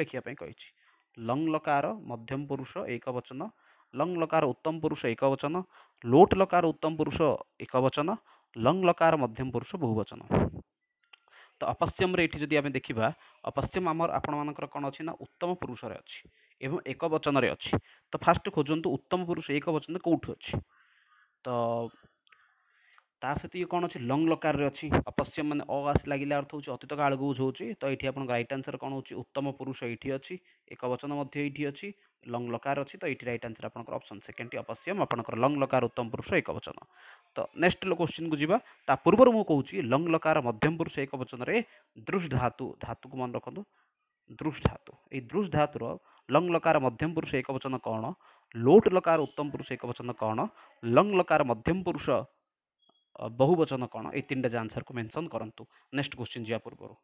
लेखेको लंग लकार मध्यम पुरुष एक वचन लङ लकार उत्तम पुरुष एक वचन लोट लकार उत्तम पुरुष एकवचन लंग लकार मध्यम पुरुष बहुवचन ତ ଅପଶ୍ୟମରେ ଏଠି ଯଦି ଆମେ ଦେଖିବା ଅପଶ୍ୟମ ଆମର ଆପଣମାନଙ୍କର କ'ଣ ଅଛି ନା ଉତ୍ତମ ପୁରୁଷରେ ଅଛି ଏବଂ ଏକ ବଚନରେ ଅଛି ତ ଫାଷ୍ଟ ଖୋଜନ୍ତୁ ଉତ୍ତମ ପୁରୁଷ ଏକ ବଚନ କେଉଁଠୁ ଅଛି ତ ତା ସହିତ ଇଏ କ'ଣ ଅଛି ଲଙ୍ଗ୍ ଲକାରରେ ଅଛି ଅପଶ୍ୟ ମାନେ ଅ ଆସ ଲାଗିଲା ଅର୍ଥ ହେଉଛି ଅତୀତ କାଳକୁ ବୁଝାଉଛି ତ ଏଇଠି ଆପଣଙ୍କ ରାଇଟ୍ ଆନ୍ସର୍ କ'ଣ ହେଉଛି ଉତ୍ତମ ପୁରୁଷ ଏଇଠି ଅଛି ଏକ ବଚନ ମଧ୍ୟ ଏଇଠି ଅଛି ଲଙ୍ଗ୍ ଲକାର ଅଛି ତ ଏଇଠି ରାଇଟ୍ ଆନ୍ସର୍ ଆପଣଙ୍କର ଅପସନ୍ ସେକେଣ୍ଡଟି ଅପଶ୍ୟମ ଆପଣଙ୍କର ଲଙ୍ଗ୍ ଲକାର ଉତ୍ତମ ପୁରୁଷ ଏକ ବଚନ ତ ନେକ୍ସଟ କୋଶ୍ଚିନ୍କୁ ଯିବା ତା ପୂର୍ବରୁ ମୁଁ କହୁଛି ଲଙ୍ଗ୍ ଲକାର ମଧ୍ୟମ ପୁରୁଷ ଏକ ବଚନରେ ଦୃଶ ଧାତୁ ଧାତୁକୁ ମନେ ରଖନ୍ତୁ ଦୃଶ ଧାତୁ ଏଇ ଦୃଶ ଧାତୁର ଲଙ୍ଗ୍ ଲକାର ମଧ୍ୟମ ପୁରୁଷ ଏକ ବଚନ କ'ଣ ଲୋଟ୍ ଲକାର ଉତ୍ତମ ପୁରୁଷ ଏକ ବଚନ କ'ଣ ଲଙ୍ଗ୍ ଲକାର ମଧ୍ୟମ ପୁରୁଷ बहुवचन କ'ଣ ଏଇ ତିନିଟା ଆନ୍ସର୍କୁ ମେନସନ୍ କରନ୍ତୁ ନେକ୍ସଟ କ୍ୱେଶ୍ଚିନ୍ ଯିବା ପୂର୍ବରୁ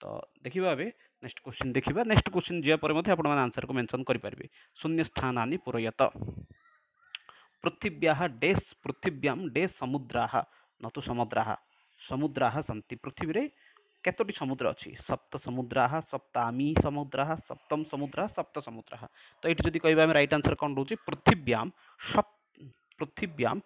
ତ ଦେଖିବା ଏବେ ନେକ୍ସଟ କ୍ୱେଶ୍ଚିନ୍ ଦେଖିବା ନେକ୍ସଟ କ୍ୱେଶ୍ଚିନ୍ ଯିବା ପରେ ମଧ୍ୟ ଆପଣମାନେ ଆନ୍ସର୍କୁ ମେନସନ୍ କରିପାରିବେ ଶୂନ୍ୟ ସ୍ଥାନାନି ପୂରୟତ ପୃଥିବ୍ୟାः ଡେସ୍ ପୃଥିବ୍ୟାମ୍ ଡେସ୍ ସମୁଦ୍ରାହ ନତୁ ସମୁଦ୍ରାହ ସମୁଦ୍ରାହ ସନ୍ତି ପୃଥିବୀରେ କେତୋଟି ସମୁଦ୍ର ଅଛି ସପ୍ତ ସମୁଦ୍ରାହ ସପ୍ତାମୀ ସମୁଦ୍ରାହ ସପ୍ତମ ସମୁଦ୍ରାହ ସପ୍ତ ସମୁଦ୍ରାହ ତ ଏଇଠି ଯଦି କହିବା ଆମେ ରାଇଟ୍ ଆନ୍ସର୍ କ'ଣ ରହୁଛି ପୃଥିବ୍ୟାମ୍ ସପ୍ ପୃଥିବ୍ୟାମ୍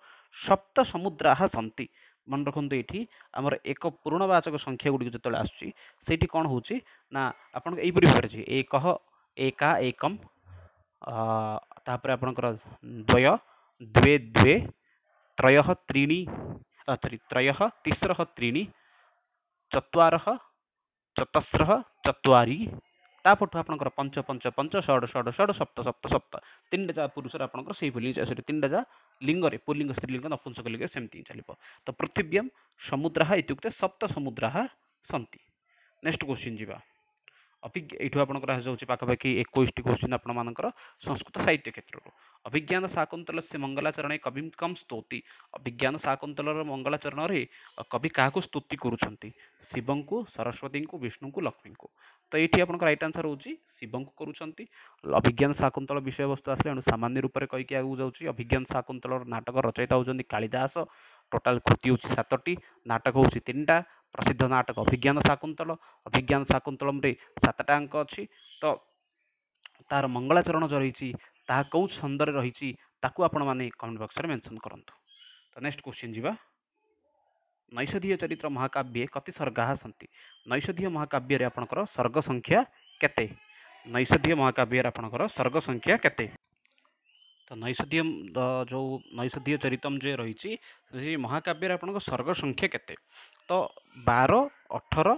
সপ্ত সমুদ্রাহ সন্তি ମନେ ରଖନ୍ତୁ ଏଇଠି ଆମର ଏକ ପୂରଣବାଚକ ସଂଖ୍ୟା ଗୁଡ଼ିକ ଯେତେବେଳେ ଆସୁଛି ସେଇଠି କ'ଣ ହେଉଛି ନା ଆପଣଙ୍କ ଏଇପରି ଭାବରେ ଅଛି ଏକହ ଏକା ଏକମ୍ ତାପରେ ଆପଣଙ୍କର ଦ୍ୱୟ ଦ୍ୱେ ଦ୍ୱେ ତ୍ରୟ ତ୍ରୀଣି ସରି ତ୍ରୟ ତିସ୍ର ତ୍ରୀଣି ଚତ୍ୱାରହ ଚତସ୍ର ଚତ୍ୱାରି ତାପଠୁ ଆପଣଙ୍କର ପଞ୍ଚ ପଞ୍ଚ ପଞ୍ଚ ଷଡ଼ ଷଡ଼ ଷଡ଼ ସପ୍ତ ସପ୍ତ ସପ୍ତ ତିନିଟା ଯାହା ପୁରୁଷରେ ଆପଣଙ୍କର ସେଇଭଳି ସରି ତିନିଟା ଯାହା ଲିଙ୍ଗରେ ପୁଲିଙ୍ଗ ସ୍ତ୍ରୀଲିଙ୍ଗ ନପୁଂସକ ଲିଙ୍ଗରେ ସେମିତି ହିଁ ଚାଲିବ ତ ପୃଥିବ୍ୟମ୍ ସମୁଦ୍ରାହ ଇତ୍ୟୁକ୍ତେ ସପ୍ତ ସମୁଦ୍ରାହ ସନ୍ତି ନେକ୍ସଟ କ୍ୱେଶ୍ଚିନ୍ ଯିବା अभि आपाउँछ पाैसटी हुन्छ अर संस्कृत साहित्य क्षेत्रहरू अभिज्ञान साकुन्तल सङ्लाचरण कवि कम स्तुति अभिज्ञान साकुन्तल र मङलाचरण कवि काहाको स्तुति शिवु सरस्वती विष्णुको लक्ष्मी त यी आपट आन्सर हो शिव अभिज्ञान साकुन्तल विषयवस्तु आसु सामान्य रूपले कहीक आगाउँछ अभिज्ञान साकुन्तल नाटक रचयिता हेर्छ कालिदास टोटा कृति हुन्छ सातटी नाटक हौँ तिनटा ପ୍ରସିଦ୍ଧ ନାଟକ ଅଭିଜ୍ଞାନ ଶାକୁନ୍ତଳ ଅଭିଜ୍ଞାନ ଶାକୁନ୍ତଳମ୍ରେ ସାତଟା ଅଙ୍କ ଅଛି ତ ତାହାର ମଙ୍ଗଳାଚରଣ ଯେଉଁ ରହିଛି ତାହା କେଉଁ ଛନ୍ଦରେ ରହିଛି ତାକୁ ଆପଣମାନେ କମେଣ୍ଟ ବକ୍ସରେ ମେନସନ୍ କରନ୍ତୁ ତ ନେକ୍ସଟ କ୍ୱେଶ୍ଚିନ୍ ଯିବା ନୈଷଧୀୟ ଚରିତ୍ର ମହାକାବ୍ୟେ କତି ସର୍ଗାହ ସନ୍ତି ନୈଷଧୀୟ ମହାକାବ୍ୟରେ ଆପଣଙ୍କର ସର୍ଗ ସଂଖ୍ୟା କେତେ ନୈଷଧୀୟ ମହାକାବ୍ୟରେ ଆପଣଙ୍କର ସର୍ଗ ସଂଖ୍ୟା କେତେ ନୈଷଧୀୟ ଯେଉଁ ନୈଷଧୀୟ ଚରିତମ ଯେ ରହିଛି ସେ ମହାକାବ୍ୟରେ ଆପଣଙ୍କ ସର୍ଗ ସଂଖ୍ୟା କେତେ ତ ବାର ଅଠର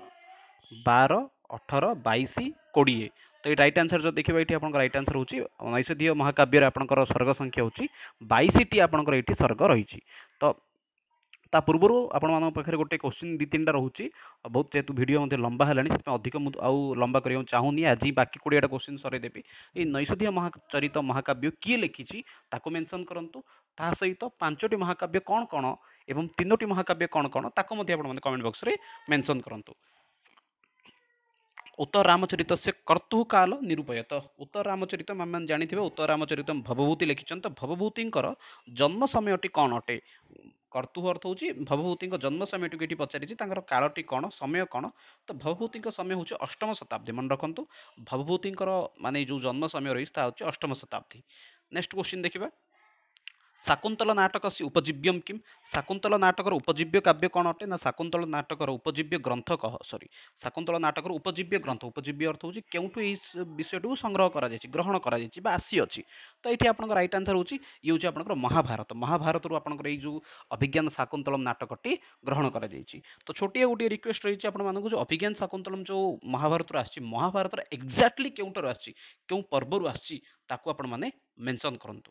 ବାର ଅଠର ବାଇଶ କୋଡ଼ିଏ ତ ଏଇ ରାଇଟ୍ ଆନ୍ସର୍ ଯଦି ଦେଖିବା ଏଇଠି ଆପଣଙ୍କ ରାଇଟ୍ ଆନ୍ସର୍ ହେଉଛି ନୈଷଧୀୟ ମହାକାବ୍ୟରେ ଆପଣଙ୍କର ସର୍ଗ ସଂଖ୍ୟା ହେଉଛି ବାଇଶଟି ଆପଣଙ୍କର ଏଇଠି ସର୍ଗ ରହିଛି ତ ତା ପୂର୍ବରୁ ଆପଣମାନଙ୍କ ପାଖରେ ଗୋଟେ କୋଶ୍ଚିନ୍ ଦୁଇ ତିନିଟା ରହୁଛି ବହୁତ ଯେହେତୁ ଭିଡ଼ିଓ ମଧ୍ୟ ଲମ୍ବା ହେଲାଣି ସେଥିପାଇଁ ଅଧିକ ମୁଁ ଆଉ ଲମ୍ବା କରିବାକୁ ଚାହୁଁନି ଆଜି ବାକି କୋଡ଼ିଏଟା କୋଶ୍ଚିନ୍ ସରାଇଦେବି ଏଇ ନୈଷଧୀୟ ମହାଚରିତ ମହାକାବ୍ୟ କିଏ ଲେଖିଛି ତାକୁ ମେନସନ୍ କରନ୍ତୁ ତା ସହିତ ପାଞ୍ଚଟି ମହାକାବ୍ୟ କ'ଣ କ'ଣ ଏବଂ ତିନୋଟି ମହାକାବ୍ୟ କ'ଣ କ'ଣ ତାକୁ ମଧ୍ୟ ଆପଣମାନେ କମେଣ୍ଟ ବକ୍ସରେ ମେନସନ୍ କରନ୍ତୁ ଉତ୍ତର ରାମଚରିତ ସେ କର୍ତ୍ତୃ କାଲ ନିରୁପାୟତ ଉତ୍ତର ରାମଚରିତ ଆମେମାନେ ଜାଣିଥିବେ ଉତ୍ତର ରାମଚରିତ ଭବଭୂତି ଲେଖିଛନ୍ତି ତ ଭବଭୂତିଙ୍କର ଜନ୍ମ ସମୟଟି କ'ଣ ଅଟେ अर्थ हो भवभूतिको जन्म समय टुट्टी पचारिछ कालि कय कन् त भवभूतिको समय हौ अष्टम शताब्दी मन रक भवभूतिर म जो जन्म समय रहेछ ता अष्टम शताब्दी नेक्स्ट क्वेसन देखेको শাকুন্তল নাটক সি উপজীব্যম কিম শাকুন্তল নাটকর উপজীব্য কাব্য কণ অটে না শাকুন্তল নাটকর উপজীব্য গ্রন্থ কহ সরি শাকুন্তল নাটকর উপজীব্য গ্রন্থ উপজীব্য অর্থ হচ্ছে কেউঠু এই বিষয়টি সংগ্রহ করা যাই গ্রহণ করা যাই বা আসি অছি তো এটি আপনার রাইট আনসার হচ্ছে ইয়ে হচ্ছে আপনার মহাভারত মহাভারত আপনার এই যে অভিজ্ঞান শাকুন্তলম নাটকটি গ্রহণ করা যাই তো ছোটিয়া গোটিয়ে রিকোয়েস্ট রয়েছে আপনার যে অভিজ্ঞান শাকুন্তলম যে মহাভারত আসছে মহাভারতর এক্জাক্টলি কেউঠার আসছে কেউ পর্বর আসছে তাকে আপনার মেনশন করতু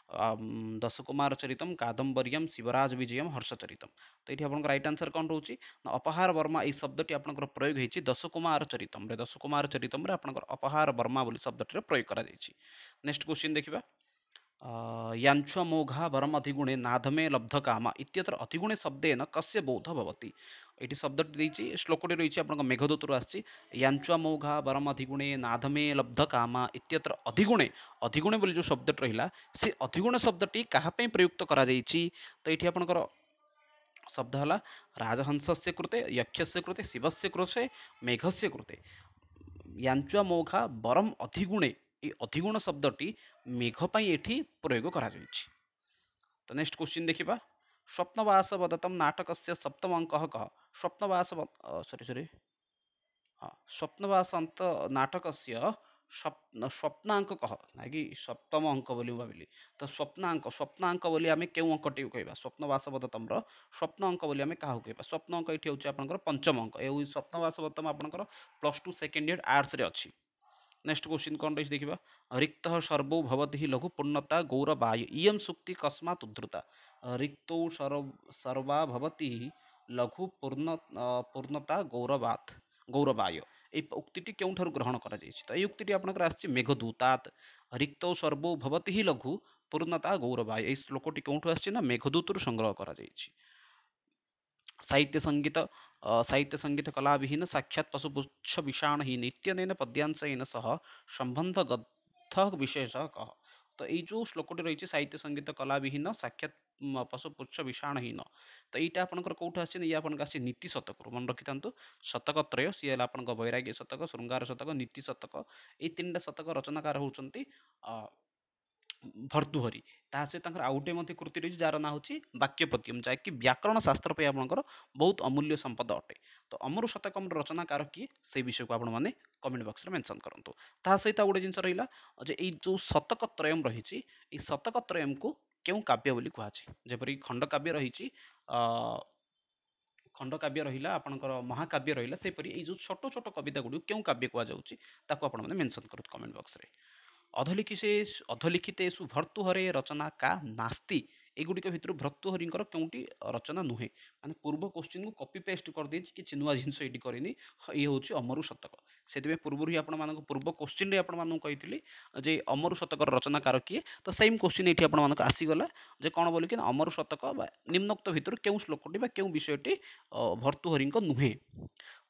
ଦଶକୁମାର ଚରିତମ୍ କାଦମ୍ବରିୟମ୍ ଶିବରାଜ ବିଜୟମ୍ ହର୍ଷଚରିତମ୍ ତ ଏଠି ଆପଣଙ୍କର ରାଇଟ୍ ଆନ୍ସର୍ କ'ଣ ରହୁଛି ନା ଅପହାର ବର୍ମା ଏହି ଶବ୍ଦଟି ଆପଣଙ୍କର ପ୍ରୟୋଗ ହେଇଛି ଦଶକୁମାର ଚରିତମ୍ରେ ଦଶକୁମାର ଚରିତମ୍ରେ ଆପଣଙ୍କର ଅପହାର ବର୍ମା ବୋଲି ଶବ୍ଦଟିର ପ୍ରୟୋଗ କରାଯାଇଛି ନେକ୍ସଟ କ୍ୱେଶ୍ଚିନ୍ ଦେଖିବା याञ्छमोघा वरम अधिगुणे नाधमे लब्धकाम इत्यत्र अधिगुणे शब्देन कस्य बोध भवति ଏଠି ଶବ୍ଦଟି ଦେଇଛି ଶ୍ଲୋକଟି ରହିଛି ଆପଣଙ୍କ ମେଘଦୂତରୁ ଆସିଛି ୟାଞ୍ଚୁଆ ମୌଘା ବରମ ଅଧିଗୁଣେ ନାଧମେ ଲବ୍ଧ କାମା ଇତ୍ୟତ୍ର ଅଧିଗୁଣେ ଅଧିଗୁଣେ ବୋଲି ଯେଉଁ ଶବ୍ଦଟି ରହିଲା ସେ ଅଧିଗୁଣ ଶବ୍ଦଟି କାହା ପାଇଁ ପ୍ରୟୁକ୍ତ କରାଯାଇଛି ତ ଏଠି ଆପଣଙ୍କର ଶବ୍ଦ ହେଲା ରାଜହଂସସ୍ୟ କୃତେ ୟକ୍ଷସ୍ୟ କୃତେ ଶିବସ୍ୟ କୃତେ ମେଘସ୍ୟ କୃତେ ୟାଞ୍ଚୁଆ ମୌଘା ବରମ ଅଧିଗୁଣେ ଏ ଅଧିଗୁଣ ଶବ୍ଦଟି ମେଘ ପାଇଁ ଏଠି ପ୍ରୟୋଗ କରାଯାଇଛି ତ ନେକ୍ସଟ କ୍ୱେଶ୍ଚିନ୍ ଦେଖିବା स्वप्नवासवदतं नाटकस्य सप्तमङ्कः कः स्वप्नवास सोरि सोरि स्वप्नवासान्त नाटकस्य স্বপ্ন স্বপ্নাঙ্ক কহ নাকি সপ্তম অঙ্ক বলে ভাবিলি তো স্বপ্নাঙ্ক স্বপ্নাঙ্ক বলে আমি কেউ অঙ্কটি কহবা স্বপ্নবাসবতমর স্বপ্ন অঙ্ক বলে আমি কাহু কহবা স্বপ্ন অঙ্ক এটি হচ্ছে আপনার পঞ্চম অঙ্ক এই স্বপ্নবাসবতম আপনার প্লস টু সেকেন্ড ইয়র আর্টসে অছি नेक्स्ट क्वेश्चन कौन रही देखा रिक्त सर्वौ भवति लघु पूर्णता गौरवाय इयम सूक्ति कस्मात् उद्धृता रिक्तौ सर्व सर्वा भवति লঘু পূর্ণ পূর্ণতা গৌরবাত গৌরবায় এই উক্তিটি কেউঠার গ্রহণ করা যাইছে তো এই উক্তিটি আপনার আসছে মেঘদূতাত রিক্ত সর্ব ভবতি হি লঘু পূর্ণতা গৌরবায় এই শ্লোকটি কেউঠু আসছে না মেঘদূতর সংগ্রহ করা যাইছে সাহিত্য সঙ্গীত साहित्य सङ्गीत कलाविहीन साक्षात् पशुपुच्छ विषाणहीन नित्यनेन पद्यांशेन सह सम्बन्ध गध विशेष कह त यो जो श्लोकटि रहिछ साहित्य सङ्गीत कलाविहीन साक्षात् कोठा आछिन तीटा आप्रो आएन नीति शतक मन शतकत्रय वैराग्य शतक शृङार शतक नीति शतक ए तीनटा शतक रचनाकार हौँच ଭର୍ତ୍ତୃହରି ତା ସହିତ ତାଙ୍କର ଆଉ ଗୋଟେ ମଧ୍ୟ କୃତି ରହିଛି ଯାହାର ନାଁ ହେଉଛି ବାକ୍ୟପତିୟମ ଯାହାକି ବ୍ୟାକରଣ ଶାସ୍ତ୍ର ପାଇଁ ଆପଣଙ୍କର ବହୁତ ଅମୂଲ୍ୟ ସମ୍ପଦ ଅଟେ ତ ଅମର ଶତକମର ରଚନାକାର କିଏ ସେଇ ବିଷୟକୁ ଆପଣମାନେ କମେଣ୍ଟ ବକ୍ସରେ ମେନସନ୍ କରନ୍ତୁ ତାହା ସହିତ ଆଉ ଗୋଟେ ଜିନିଷ ରହିଲା ଯେ ଏଇ ଯେଉଁ ଶତକ ତ୍ରୟମ ରହିଛି ଏଇ ଶତକ ତ୍ରୟମକୁ କେଉଁ କାବ୍ୟ ବୋଲି କୁହାଯାଏ ଯେପରି ଖଣ୍ଡକାବ୍ୟ ରହିଛି ଖଣ୍ଡକାବ୍ୟ ରହିଲା ଆପଣଙ୍କର ମହାକାବ୍ୟ ରହିଲା ସେହିପରି ଏଇ ଯେଉଁ ଛୋଟ ଛୋଟ କବିତା ଗୁଡ଼ିକୁ କେଉଁ କାବ୍ୟ କୁହାଯାଉଛି ତାକୁ ଆପଣମାନେ ମେନସନ୍ କରନ୍ତୁ କମେଣ୍ଟ ବକ୍ସରେ ଅଧଲିଖିସେ ସୁ ଭର୍ତ୍ତୃହରେ ରଚନା କା ନାସ୍ତି ଏଗୁଡ଼ିକ ଭିତରୁ ଭର୍ତ୍ତୃହରିଙ୍କର କେଉଁଠି ରଚନା ନୁହେଁ ମାନେ ପୂର୍ବ କୋଶ୍ଚିନ୍କୁ କପି ପେଷ୍ଟ କରିଦେଇଛି କିଛି ନୂଆ ଜିନିଷ ଏଇଠି କରିନି ଇଏ ହେଉଛି ଅମରୁ ଶତକ ସେଥିପାଇଁ ପୂର୍ବରୁ ହିଁ ଆପଣମାନଙ୍କୁ ପୂର୍ବ କୋଶ୍ଚିନ୍ରେ ଆପଣମାନଙ୍କୁ କହିଥିଲି ଯେ ଅମରୁ ଶତକର ରଚନାକାର କିଏ ତ ସେମ୍ କୋଶ୍ଚିନ୍ ଏଇଠି ଆପଣମାନଙ୍କୁ ଆସିଗଲା ଯେ କ'ଣ ବୋଲିକି ନା ଅମରୁ ଶତକ ବା ନିମ୍ନୋକ୍ତ ଭିତରୁ କେଉଁ ଶ୍ଳୋକଟି ବା କେଉଁ ବିଷୟଟି ଭର୍ତ୍ତୃହରିଙ୍କ ନୁହେଁ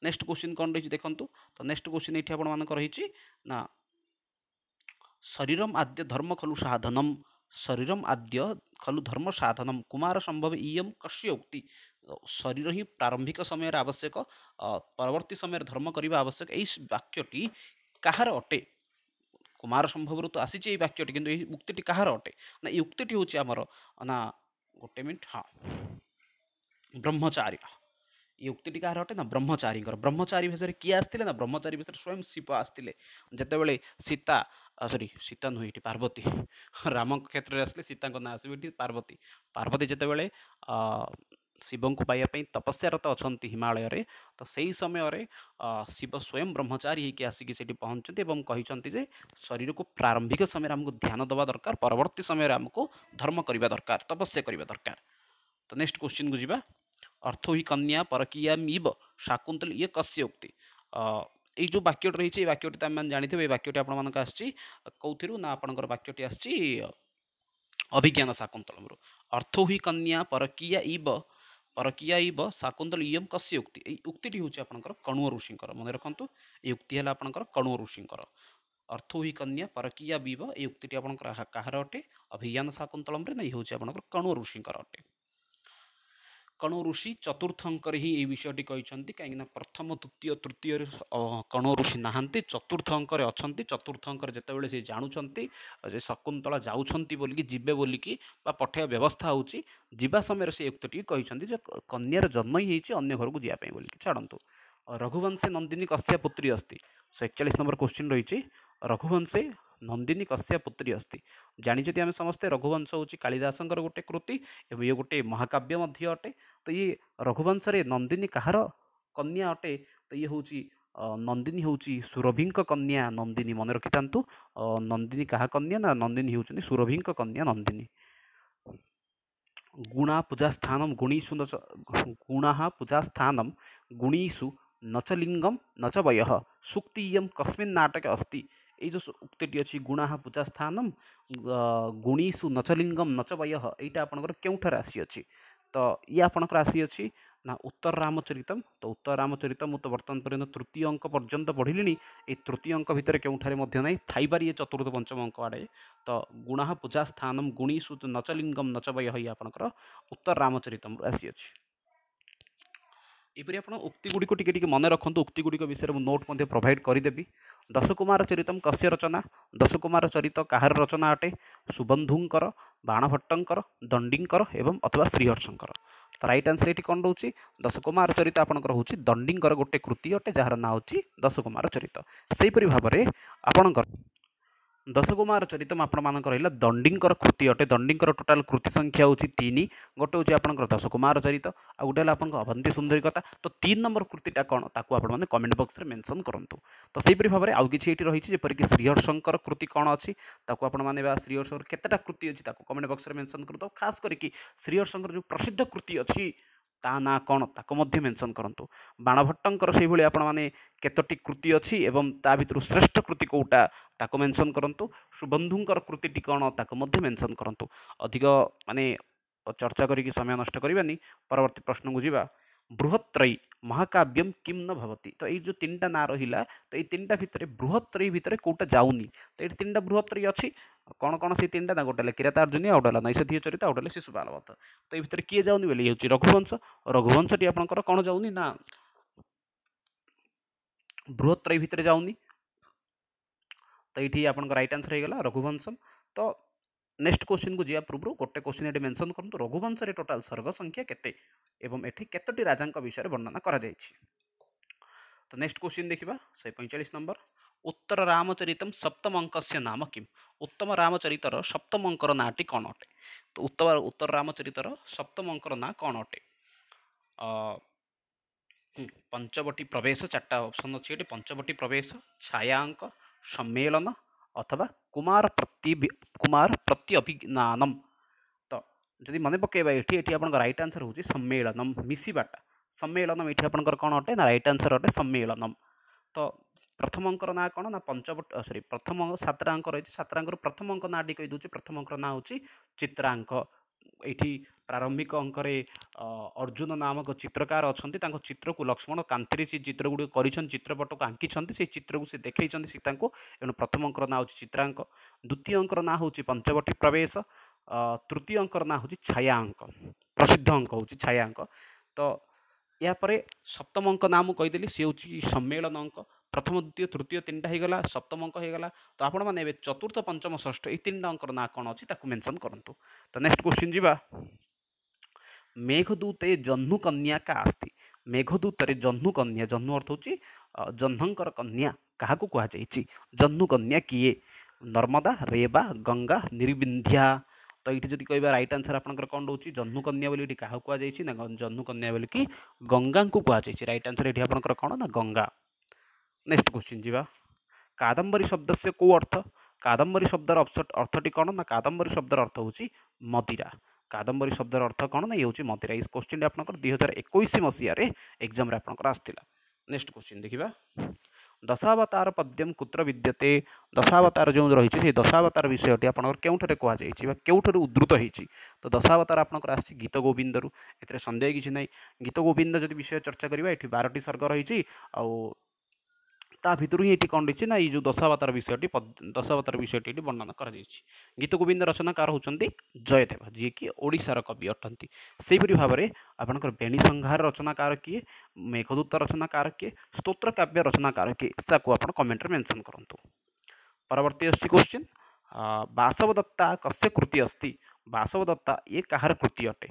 ନେକ୍ସଟ କୋଶ୍ଚିନ୍ କ'ଣ ରହିଛି ଦେଖନ୍ତୁ ତ ନେକ୍ସଟ କୋଶ୍ଚିନ୍ ଏଇଠି ଆପଣମାନଙ୍କର ରହିଛି ନା शरीरम आद्य धर्म खलु साधनम शरीरम् आद्य खलु धर्म साधनम कुमार सम्भव इयम् कस्य उक्ति शरीर ही प्रारम्भिक समय आवश्यक परवर्ती समय धर्मको आवश्यक यही वाक्यटी कहार अटे संभव रु त आसी यही वाक्यटी कि उक्तिटी कहार अटे ना ना गोटे मिनट गए ब्रह्मचारी यी उक्तिट कहाँ अटे न ब्रह्मचारी ब्रह्मचारी भेषले के ना ब्रह्मचारी भेषर स्वयं शिव आसिले जति बेला सीता सरी सीता पार्वती पर्वती क्षेत्र क्षेत्रले आसि सीता ना पार्वती पर्वती पर्वती जति बेला शिवको पाएको तपस्यारत हिमालय हिमालयर त सही समय शिव स्वयं ब्रह्मचारी आसिक सि शरीर को प्रारंभिक समय आमक ध्यान दवा दरकार पर्वर्ती समय धर्म धर्मको दरकार तपस्या दरकार त नेक्स्ट क्वेस्चिन् ज অর্থ হি কন্যা পরকিয়া মিব শাকুন্তল ইয়ে কস্যোক্তি এই যে বাক্যটি রয়েছে এই বাক্যটি তো আমি জাঁথিবে এই বাক্যটি আপনার আসছি কোথায় না আপনার বাক্যটি আসছি অভিজ্ঞান শাকুন্তলমর অর্থ হি কন্যা পরকিয়া ইব পরকিয়া ইব শাকুন্তল ইয়ম কসি উক্তি এই উক্তিটি হচ্ছে আপনার কণুয় ঋষিঙ্কর মনে রাখতু এই উক্তি হল আপনার কণুয় ঋষিঙ্কর অর্থ হি কন্যা পরকিয়া বিব এই উক্তিটি আপনার কাহার অটে অভিজ্ঞান শাকুন্তলমরে না এই হচ্ছে আপনার কণুয় ঋষিঙ্কর অটে कणु ऋषि चतुर्थ अङ्कर हिँड ए विषय टी छन् कहीँकना प्रथम द्वितीय तृतीय कणु ऋषि नाँति चतुर्थ अङ्क अनि चतुर्थ अर जति बेला जान्थे शकुन्तलाउँदै बोलिक जे बोलिकि पठे व्यवस्था हेर्छ जा समय सक्त कन्यार जन्म हिँड्छ अन्य घरको जुन बोलिक छाडन्तु रघुवंशी नंदिनी कसिया पुत्री अस्ति सो एकचालिस नम्बर क्वश्चिन् रघुवंशी नन्दिनी कस्या पुत्री अस्ति जाने समस्तै रघुवंश हौ कालिदासँग गोटे कृति ए गोटे महाकाव्य मध्य अटे तो ये य रघुवंशले निनी कहाँ कन्या अटे तो त य नन्दिनी हौ कन्या नन्दिनी मन रकिता नन्दिनी कहाँ कन्या नन्दिनी कन्या नन्दिनी गुणा पूजास्थान गुणीसु नुण पूजास्थान गुणीसु नच लिङ्ग नच वयः सुक्ति इयम् कस्मिन् नाटक अस्ति ଏଇ ଯେଉଁ ଉକ୍ତିଟି ଅଛି ଗୁଣାହ ପୂଜା ସ୍ଥାନମ୍ ଗୁଣୀଷୁ ନଚଲିଙ୍ଗମ୍ ନଚବୟ ଏଇଟା ଆପଣଙ୍କର କେଉଁଠାରେ ଆସିଅଛି ତ ଇଏ ଆପଣଙ୍କର ଆସିଅଛି ନା ଉତ୍ତର ରାମଚରିତମ୍ ତ ଉତ୍ତର ରାମଚରିତ ମୁଁ ତ ବର୍ତ୍ତମାନ ପର୍ଯ୍ୟନ୍ତ ତୃତୀୟ ଅଙ୍କ ପର୍ଯ୍ୟନ୍ତ ପଢ଼ିଲିଣି ଏଇ ତୃତୀୟ ଅଙ୍କ ଭିତରେ କେଉଁଠାରେ ମଧ୍ୟ ନାହିଁ ଥାଇପାରି ଏ ଚତୁର୍ଥ ପଞ୍ଚମ ଅଙ୍କ ଆଡ଼େ ତ ଗୁଣାହ ପୂଜା ସ୍ଥାନମ୍ ଗୁଣୀଷୁ ନଚଲିଙ୍ଗମ୍ ନଚବୟ ଇଏ ଆପଣଙ୍କର ଉତ୍ତର ରାମଚରିତମ୍ରୁ ଆସିଅଛି ଏପରି ଆପଣ ଉକ୍ତିଗୁଡ଼ିକୁ ଟିକେ ଟିକେ ମନେ ରଖନ୍ତୁ ଉକ୍ତିଗୁଡ଼ିକ ବିଷୟରେ ମୁଁ ନୋଟ୍ ମଧ୍ୟ ପ୍ରୋଭାଇଡ଼ କରିଦେବି ଦଶକୁମାର ଚରିତମ୍ କସ୍ୟ ରଚନା ଦଶକୁମାର ଚରିତ କାହାର ରଚନା ଅଟେ ସୁବନ୍ଧୁଙ୍କର ବାଣଭଟ୍ଟଙ୍କର ଦଣ୍ଡିଙ୍କର ଏବଂ ଅଥବା ଶ୍ରୀହର୍ଷଙ୍କର ତ ରାଇଟ୍ ଆନ୍ସର୍ ଏଠି କ'ଣ ରହୁଛି ଦଶକୁମାର ଚରିତ ଆପଣଙ୍କର ହେଉଛି ଦଣ୍ଡିଙ୍କର ଗୋଟେ କୃତି ଅଟେ ଯାହାର ନାଁ ହେଉଛି ଦଶକୁମାର ଚରିତ ସେହିପରି ଭାବରେ ଆପଣଙ୍କର ଦଶକୁମାର ଚରିତମ ଆପଣମାନଙ୍କର ରହିଲା ଦଣ୍ଡିଙ୍କର କୃତି ଅଟେ ଦଣ୍ଡିଙ୍କର ଟୋଟାଲ୍ କୃତି ସଂଖ୍ୟା ହେଉଛି ତିନି ଗୋଟେ ହେଉଛି ଆପଣଙ୍କର ଦଶକୁମାର ଚରିତ ଆଉ ଗୋଟେ ହେଲା ଆପଣଙ୍କ ଅବନ୍ତୀ ସୁନ୍ଦରୀ କଥା ତ ତିନି ନମ୍ବର କୃତିଟା କ'ଣ ତାକୁ ଆପଣମାନେ କମେଣ୍ଟ ବକ୍ସରେ ମେନସନ୍ କରନ୍ତୁ ତ ସେହିପରି ଭାବରେ ଆଉ କିଛି ଏଠି ରହିଛି ଯେପରିକି ଶ୍ରୀହର୍ଷଙ୍କର କୃତି କ'ଣ ଅଛି ତାକୁ ଆପଣମାନେ ବା ଶ୍ରୀହର୍ଷଙ୍କର କେତେଟା କୃତି ଅଛି ତାକୁ କମେଣ୍ଟ ବକ୍ସରେ ମେନସନ୍ କରନ୍ତୁ ଖାସ୍ କରିକି ଶ୍ରୀହର୍ଷଙ୍କର ଯେଉଁ ପ୍ରସିଦ୍ଧ କୃତି ଅଛି ତା ନାଁ କ'ଣ ତାକୁ ମଧ୍ୟ ମେନସନ୍ କରନ୍ତୁ ବାଣଭଟ୍ଟଙ୍କର ସେଇଭଳି ଆପଣମାନେ କେତୋଟି କୃତି ଅଛି ଏବଂ ତା ଭିତରୁ ଶ୍ରେଷ୍ଠ କୃତି କେଉଁଟା ତାକୁ ମେନସନ୍ କରନ୍ତୁ ସୁବନ୍ଧୁଙ୍କର କୃତିଟି କ'ଣ ତାକୁ ମଧ୍ୟ ମେନସନ୍ କରନ୍ତୁ ଅଧିକ ମାନେ ଚର୍ଚ୍ଚା କରିକି ସମୟ ନଷ୍ଟ କରିବାନି ପରବର୍ତ୍ତୀ ପ୍ରଶ୍ନକୁ ଯିବା ବୃହତ୍ରୟୀ ମହାକାବ୍ୟମ୍ କିମ୍ନ ନ ତ ଏଇ ଯେଉଁ ତିନିଟା ନାଁ ରହିଲା ତ ଏଇ ତିନିଟା ଭିତରେ ବୃହତ୍ରୟୀ ଭିତରେ କେଉଁଟା ଯାଉନି ତ ଏଇଠି ତିନିଟା ବୃହତ୍ରୟୀ ଅଛି କ'ଣ କ'ଣ ସେଇ ତିନିଟା ଗୋଟେ ହେଲା କିରାତ ଅର୍ଜୁନୀ ଆଉ ଗୋଟେ ହେଲା ନୈଷଧୀୟ ଚରିତ ଆଉ ଗୋଟେ ହେଲା ଶିଶୁପାଳ ବଧ ତ ଏ ଭିତରେ କିଏ ଯାଉନି ବୋଲି ହେଉଛି ରଘୁବଂଶ ରଘୁବଂଶଟି ଆପଣଙ୍କର କ'ଣ ଯାଉନି ନା ବୃହତ୍ରୟୀ ଭିତରେ ଯାଉନି ତ ଏଇଠି ଆପଣଙ୍କ ରାଇଟ୍ ଆନ୍ସର୍ ହେଇଗଲା ରଘୁବଂଶମ୍ ତ ନେକ୍ସଟ କୋଶ୍ଚିନ୍କୁ ଯିବା ପୂର୍ବରୁ ଗୋଟେ କୋଶ୍ଚିନ୍ ଏଠି ମେନ୍ସନ୍ କରନ୍ତୁ ରଘୁବଂଶରେ ଟୋଟାଲ୍ ସର୍ଗ ସଂଖ୍ୟା କେତେ ଏବଂ ଏଠି କେତୋଟି ରାଜାଙ୍କ ବିଷୟରେ ବର୍ଣ୍ଣନା କରାଯାଇଛି ତ ନେକ୍ସଟ କୋଶ୍ଚିନ୍ ଦେଖିବା ଶହେ ପଇଁଚାଳିଶ ନମ୍ବର ଉତ୍ତର ସପ୍ତମ ଅଙ୍କସ୍ୟ ନାମ କିମ୍ ଉତ୍ତମ ରାମଚରିତର ସପ୍ତମ ଅଙ୍କର ନାଁଟି କ'ଣ ଅଟେ ତ ଉତ୍ତର ଉତ୍ତର ରାମଚରିତର ସପ୍ତମ ଅଙ୍କର ନାଁ କ'ଣ ଅଟେ ପଞ୍ଚବଟୀ ପ୍ରବେଶ ଚାରିଟା ଅପସନ୍ ଅଛି ଏଠି ପଞ୍ଚବଟୀ ପ୍ରବେଶ ଛାୟା ଅଙ୍କ ସମ୍ମେଳନ ଅଥବା କୁମାର ପ୍ରତି କୁମାର ପ୍ରତି ଅଭିଜ୍ଞାନମ୍ ତ ଯଦି ମନେ ପକାଇବା ଏଠି ଏଠି ଆପଣଙ୍କ ରାଇଟ୍ ଆନ୍ସର୍ ହେଉଛି ସମ୍ମେଳନମ୍ ମିଶିବାଟା ସମ୍ମେଳନମ୍ ଏଠି ଆପଣଙ୍କର କ'ଣ ଅଟେ ନା ରାଇଟ୍ ଆନ୍ସର୍ ଅଟେ ସମ୍ମେଳନମ୍ ତ ପ୍ରଥମ ଅଙ୍କର ନାଁ କ'ଣ ନା ପଞ୍ଚବଟ ସରି ପ୍ରଥମ ସାତଟା ଅଙ୍କ ରହିଛି ସାତଟା ଅଙ୍କରୁ ପ୍ରଥମ ଅଙ୍କ ନାଁଟି କହିଦେଉଛି ପ୍ରଥମ ଅଙ୍କର ନାଁ ହେଉଛି ଚିତ୍ରାଙ୍କ ଏଇଠି ପ୍ରାରମ୍ଭିକ ଅଙ୍କରେ ଅର୍ଜୁନ ନାମକ ଚିତ୍ରକାର ଅଛନ୍ତି ତାଙ୍କ ଚିତ୍ରକୁ ଲକ୍ଷ୍ମଣ କାନ୍ଥରେ ସେ ଚିତ୍ର ଗୁଡ଼ିକ କରିଛନ୍ତି ଚିତ୍ରପଟକୁ ଆଙ୍କିଛନ୍ତି ସେ ଚିତ୍ରକୁ ସେ ଦେଖାଇଛନ୍ତି ତାଙ୍କୁ ଏଣୁ ପ୍ରଥମ ଅଙ୍କର ନାଁ ହେଉଛି ଚିତ୍ରାଙ୍କ ଦ୍ୱିତୀୟ ଅଙ୍କର ନାଁ ହେଉଛି ପଞ୍ଚବଟୀ ପ୍ରବେଶ ତୃତୀୟ ଅଙ୍କର ନାଁ ହେଉଛି ଛାୟା ଅଙ୍କ ପ୍ରସିଦ୍ଧ ଅଙ୍କ ହେଉଛି ଛାୟା ଅଙ୍କ ତ ଏହାପରେ ସପ୍ତମ ଅଙ୍କ ନାଁ ମୁଁ କହିଦେଲି ସେ ହେଉଛି ସମ୍ମେଳନ ଅଙ୍କ ପ୍ରଥମ ଦ୍ୱିତୀୟ ତୃତୀୟ ତିନିଟା ହୋଇଗଲା ସପ୍ତମ ଅଙ୍କ ହୋଇଗଲା ତ ଆପଣମାନେ ଏବେ ଚତୁର୍ଥ ପଞ୍ଚମ ଷଷ୍ଠ ଏଇ ତିନିଟା ଅଙ୍କର ନାଁ କ'ଣ ଅଛି ତାକୁ ମେନସନ୍ କରନ୍ତୁ ତ ନେକ୍ସଟ କ୍ୱେଶ୍ଚିନ୍ ଯିବା ମେଘଦୂତେ ଜହ୍ନୁ କନ୍ୟା କା ଆସ୍ତି ମେଘଦୂତରେ ଜହ୍ନୁ କନ୍ୟା ଜହ୍ନୁ ଅର୍ଥ ହେଉଛି ଜହ୍ନଙ୍କର କନ୍ୟା କାହାକୁ କୁହାଯାଇଛି ଜହ୍ନୁ କନ୍ୟା କିଏ ନର୍ମଦା ରେବା ଗଙ୍ଗା ନିର୍ବିନ୍ଧ୍ୟା ତ ଏଇଠି ଯଦି କହିବା ରାଇଟ୍ ଆନ୍ସର୍ ଆପଣଙ୍କର କ'ଣ ରହୁଛି ଜହ୍ନୁ କନ୍ୟା ବୋଲି ଏଠି କାହାକୁ କୁହାଯାଇଛି ନା ଜହ୍ନୁ କନ୍ୟା ବୋଲିକି ଗଙ୍ଗାଙ୍କୁ କୁହାଯାଇଛି ରାଇଟ୍ ଆନ୍ସର୍ ଏଠି ଆପଣଙ୍କର କ'ଣ ନା ଗଙ୍ଗା ନେକ୍ସଟ କ୍ୱେଶ୍ଚିନ୍ ଯିବା କାଦମ୍ବରୀ ଶବ୍ଦସ୍ୟ କେଉଁ ଅର୍ଥ କାଦମ୍ବରୀ ଶବ୍ଦର ଅର୍ଥଟି କ'ଣ ନା କାଦମ୍ବରୀ ଶବ୍ଦର ଅର୍ଥ ହେଉଛି ମଦିରା କାଦମ୍ବରୀ ଶବ୍ଦର ଅର୍ଥ କ'ଣ ନା ଇଏ ହେଉଛି ମଦିରା ଏଇ କ୍ୱେଶ୍ଚିନ୍ଟି ଆପଣଙ୍କର ଦୁଇ ହଜାର ଏକୋଇଶ ମସିହାରେ ଏକ୍ଜାମ୍ରେ ଆପଣଙ୍କର ଆସିଥିଲା ନେକ୍ସଟ କ୍ୱେଶ୍ଚିନ୍ ଦେଖିବା ଦଶାବତାର ପଦ୍ୟମ କୁତ୍ର ବିଦ୍ୟତେ ଦଶାବତାର ଯେଉଁ ରହିଛି ସେଇ ଦଶାବତାର ବିଷୟଟି ଆପଣଙ୍କର କେଉଁଠାରେ କୁହାଯାଇଛି ବା କେଉଁଠାରୁ ଉଦ୍ଧୃତ ହେଇଛି ତ ଦଶାବତାର ଆପଣଙ୍କର ଆସିଛି ଗୀତ ଗୋବିନ୍ଦରୁ ଏଥିରେ ସନ୍ଦେହ କିଛି ନାହିଁ ଗୀତ ଗୋବିନ୍ଦ ଯଦି ବିଷୟ ଚର୍ଚ୍ଚା କରିବା ଏଠି ବାରଟି ସର୍ଗ ରହିଛି ଆଉ ତା ଭିତରୁ ହିଁ ଏଠି କ'ଣ ରହିଛି ନା ଏଇ ଯେଉଁ ଦଶାବତାର ବିଷୟଟି ଦଶାବତାର ବିଷୟଟି ଏଠି ବର୍ଣ୍ଣନା କରାଯାଇଛି ଗୀତଗୋବିନ୍ଦ ରଚନାକାର ହେଉଛନ୍ତି ଜୟଦେବ ଯିଏକି ଓଡ଼ିଶାର କବି ଅଟନ୍ତି ସେହିପରି ଭାବରେ ଆପଣଙ୍କର ବେଣୀସଂହାର ରଚନାକାର କିଏ ମେଘଦୂତ ରଚନାକାର କିଏ ସ୍ତୋତ୍ର କାବ୍ୟ ରଚନାକାର କିଏ ତାକୁ ଆପଣ କମେଣ୍ଟରେ ମେନସନ୍ କରନ୍ତୁ ପରବର୍ତ୍ତୀ ଆସୁଛି କ୍ୱଶ୍ଚିନ୍ ବାସବଦତ୍ତା କଶ୍ୟ କୃତି ଅସ୍ତି ବାସବଦତ୍ତା ଇଏ କାହାର କୃତି ଅଟେ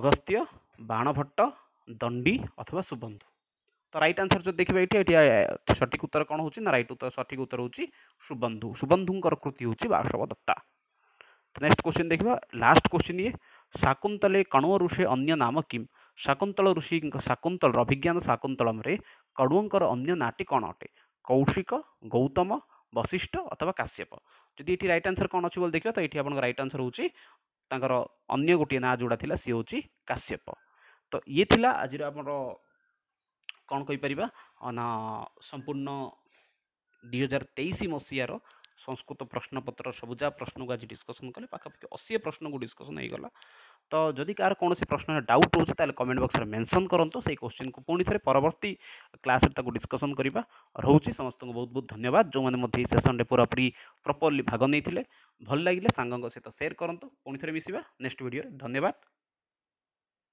ଅଗସ୍ତ୍ୟ ବାଣଭଟ୍ଟ ଦଣ୍ଡି ଅଥବା ସୁବନ୍ଧୁ তো রাইট আনসর যদি দেখবা এটি এটি সঠিক উত্তর কোণ হচ্ছে না রাইট উত্তর সঠিক উত্তর হচ্ছে সুবন্ধু সুবন্ধুঙ্কর কৃতি হচ্ছে বাসব দত্তা तो नेक्स्ट क्वेश्चन देखा लास्ट क्वेश्चन ये शाकुंतले कण्व ऋषे अन्य नाम किम शाकुंतल ऋषि शाकुंतल अभिज्ञान शाकुंतलम कण्वर अन्य नाटी कौन अटे कौशिक गौतम वशिष्ठ अथवा काश्यप जदि ये रईट आंसर कौन अच्छी बोल देखिए तो ये आपको रईट आंसर होकर अन्य गोटे ना जोड़ा थी सी हूँ काश्यप तो ये थी आज आप କ'ଣ କହିପାରିବା ନା ସମ୍ପୂର୍ଣ୍ଣ ଦୁଇ ହଜାର ତେଇଶ ମସିହାର ସଂସ୍କୃତ ପ୍ରଶ୍ନପତ୍ର ସବୁ ଯାହା ପ୍ରଶ୍ନକୁ ଆଜି ଡିସ୍କସନ୍ କଲେ ପାଖାପାଖି ଅଶୀ ପ୍ରଶ୍ନକୁ ଡିସ୍କସନ୍ ହୋଇଗଲା ତ ଯଦି କାହାର କୌଣସି ପ୍ରଶ୍ନରେ ଡାଉଟ୍ ରହୁଛି ତାହେଲେ କମେଣ୍ଟ ବକ୍ସରେ ମେନସନ୍ କରନ୍ତୁ ସେଇ କୋଶ୍ଚିନ୍କୁ ପୁଣି ଥରେ ପରବର୍ତ୍ତୀ କ୍ଲାସ୍ରେ ତାକୁ ଡିସ୍କସନ୍ କରିବା ରହୁଛି ସମସ୍ତଙ୍କୁ ବହୁତ ବହୁତ ଧନ୍ୟବାଦ ଯେଉଁମାନେ ମଧ୍ୟ ଏହି ସେସନ୍ରେ ପୁରାପୁରି ପ୍ରପର୍ଲି ଭାଗ ନେଇଥିଲେ ଭଲ ଲାଗିଲେ ସାଙ୍ଗଙ୍କ ସହିତ ସେୟାର କରନ୍ତୁ ପୁଣି ଥରେ ମିଶିବା ନେକ୍ସଟ ଭିଡ଼ିଓରେ ଧନ୍ୟବାଦ